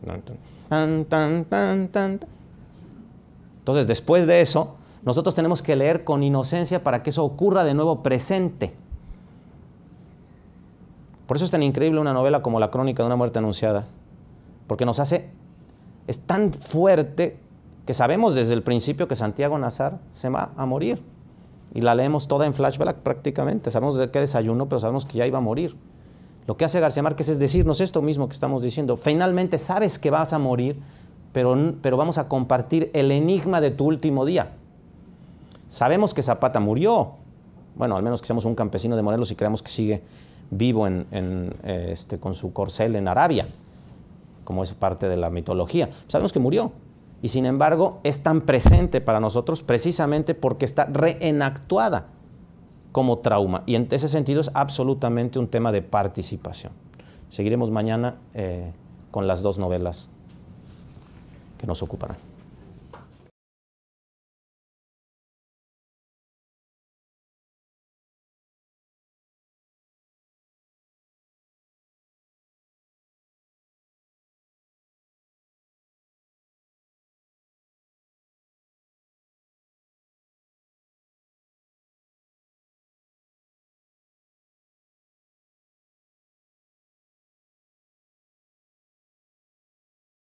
Entonces, después de eso, nosotros tenemos que leer con inocencia para que eso ocurra de nuevo presente. Por eso es tan increíble una novela como La Crónica de una muerte anunciada porque nos hace, es tan fuerte que sabemos desde el principio que Santiago Nazar se va a morir. Y la leemos toda en flashback prácticamente. Sabemos de qué desayuno, pero sabemos que ya iba a morir. Lo que hace García Márquez es decirnos esto mismo que estamos diciendo. Finalmente sabes que vas a morir, pero, pero vamos a compartir el enigma de tu último día. Sabemos que Zapata murió. Bueno, al menos que seamos un campesino de Morelos y creemos que sigue vivo en, eh, este, con su corcel en Arabia como es parte de la mitología. Sabemos que murió y sin embargo es tan presente para nosotros precisamente porque está reenactuada como trauma y en ese sentido es absolutamente un tema de participación. Seguiremos mañana eh, con las dos novelas que nos ocuparán.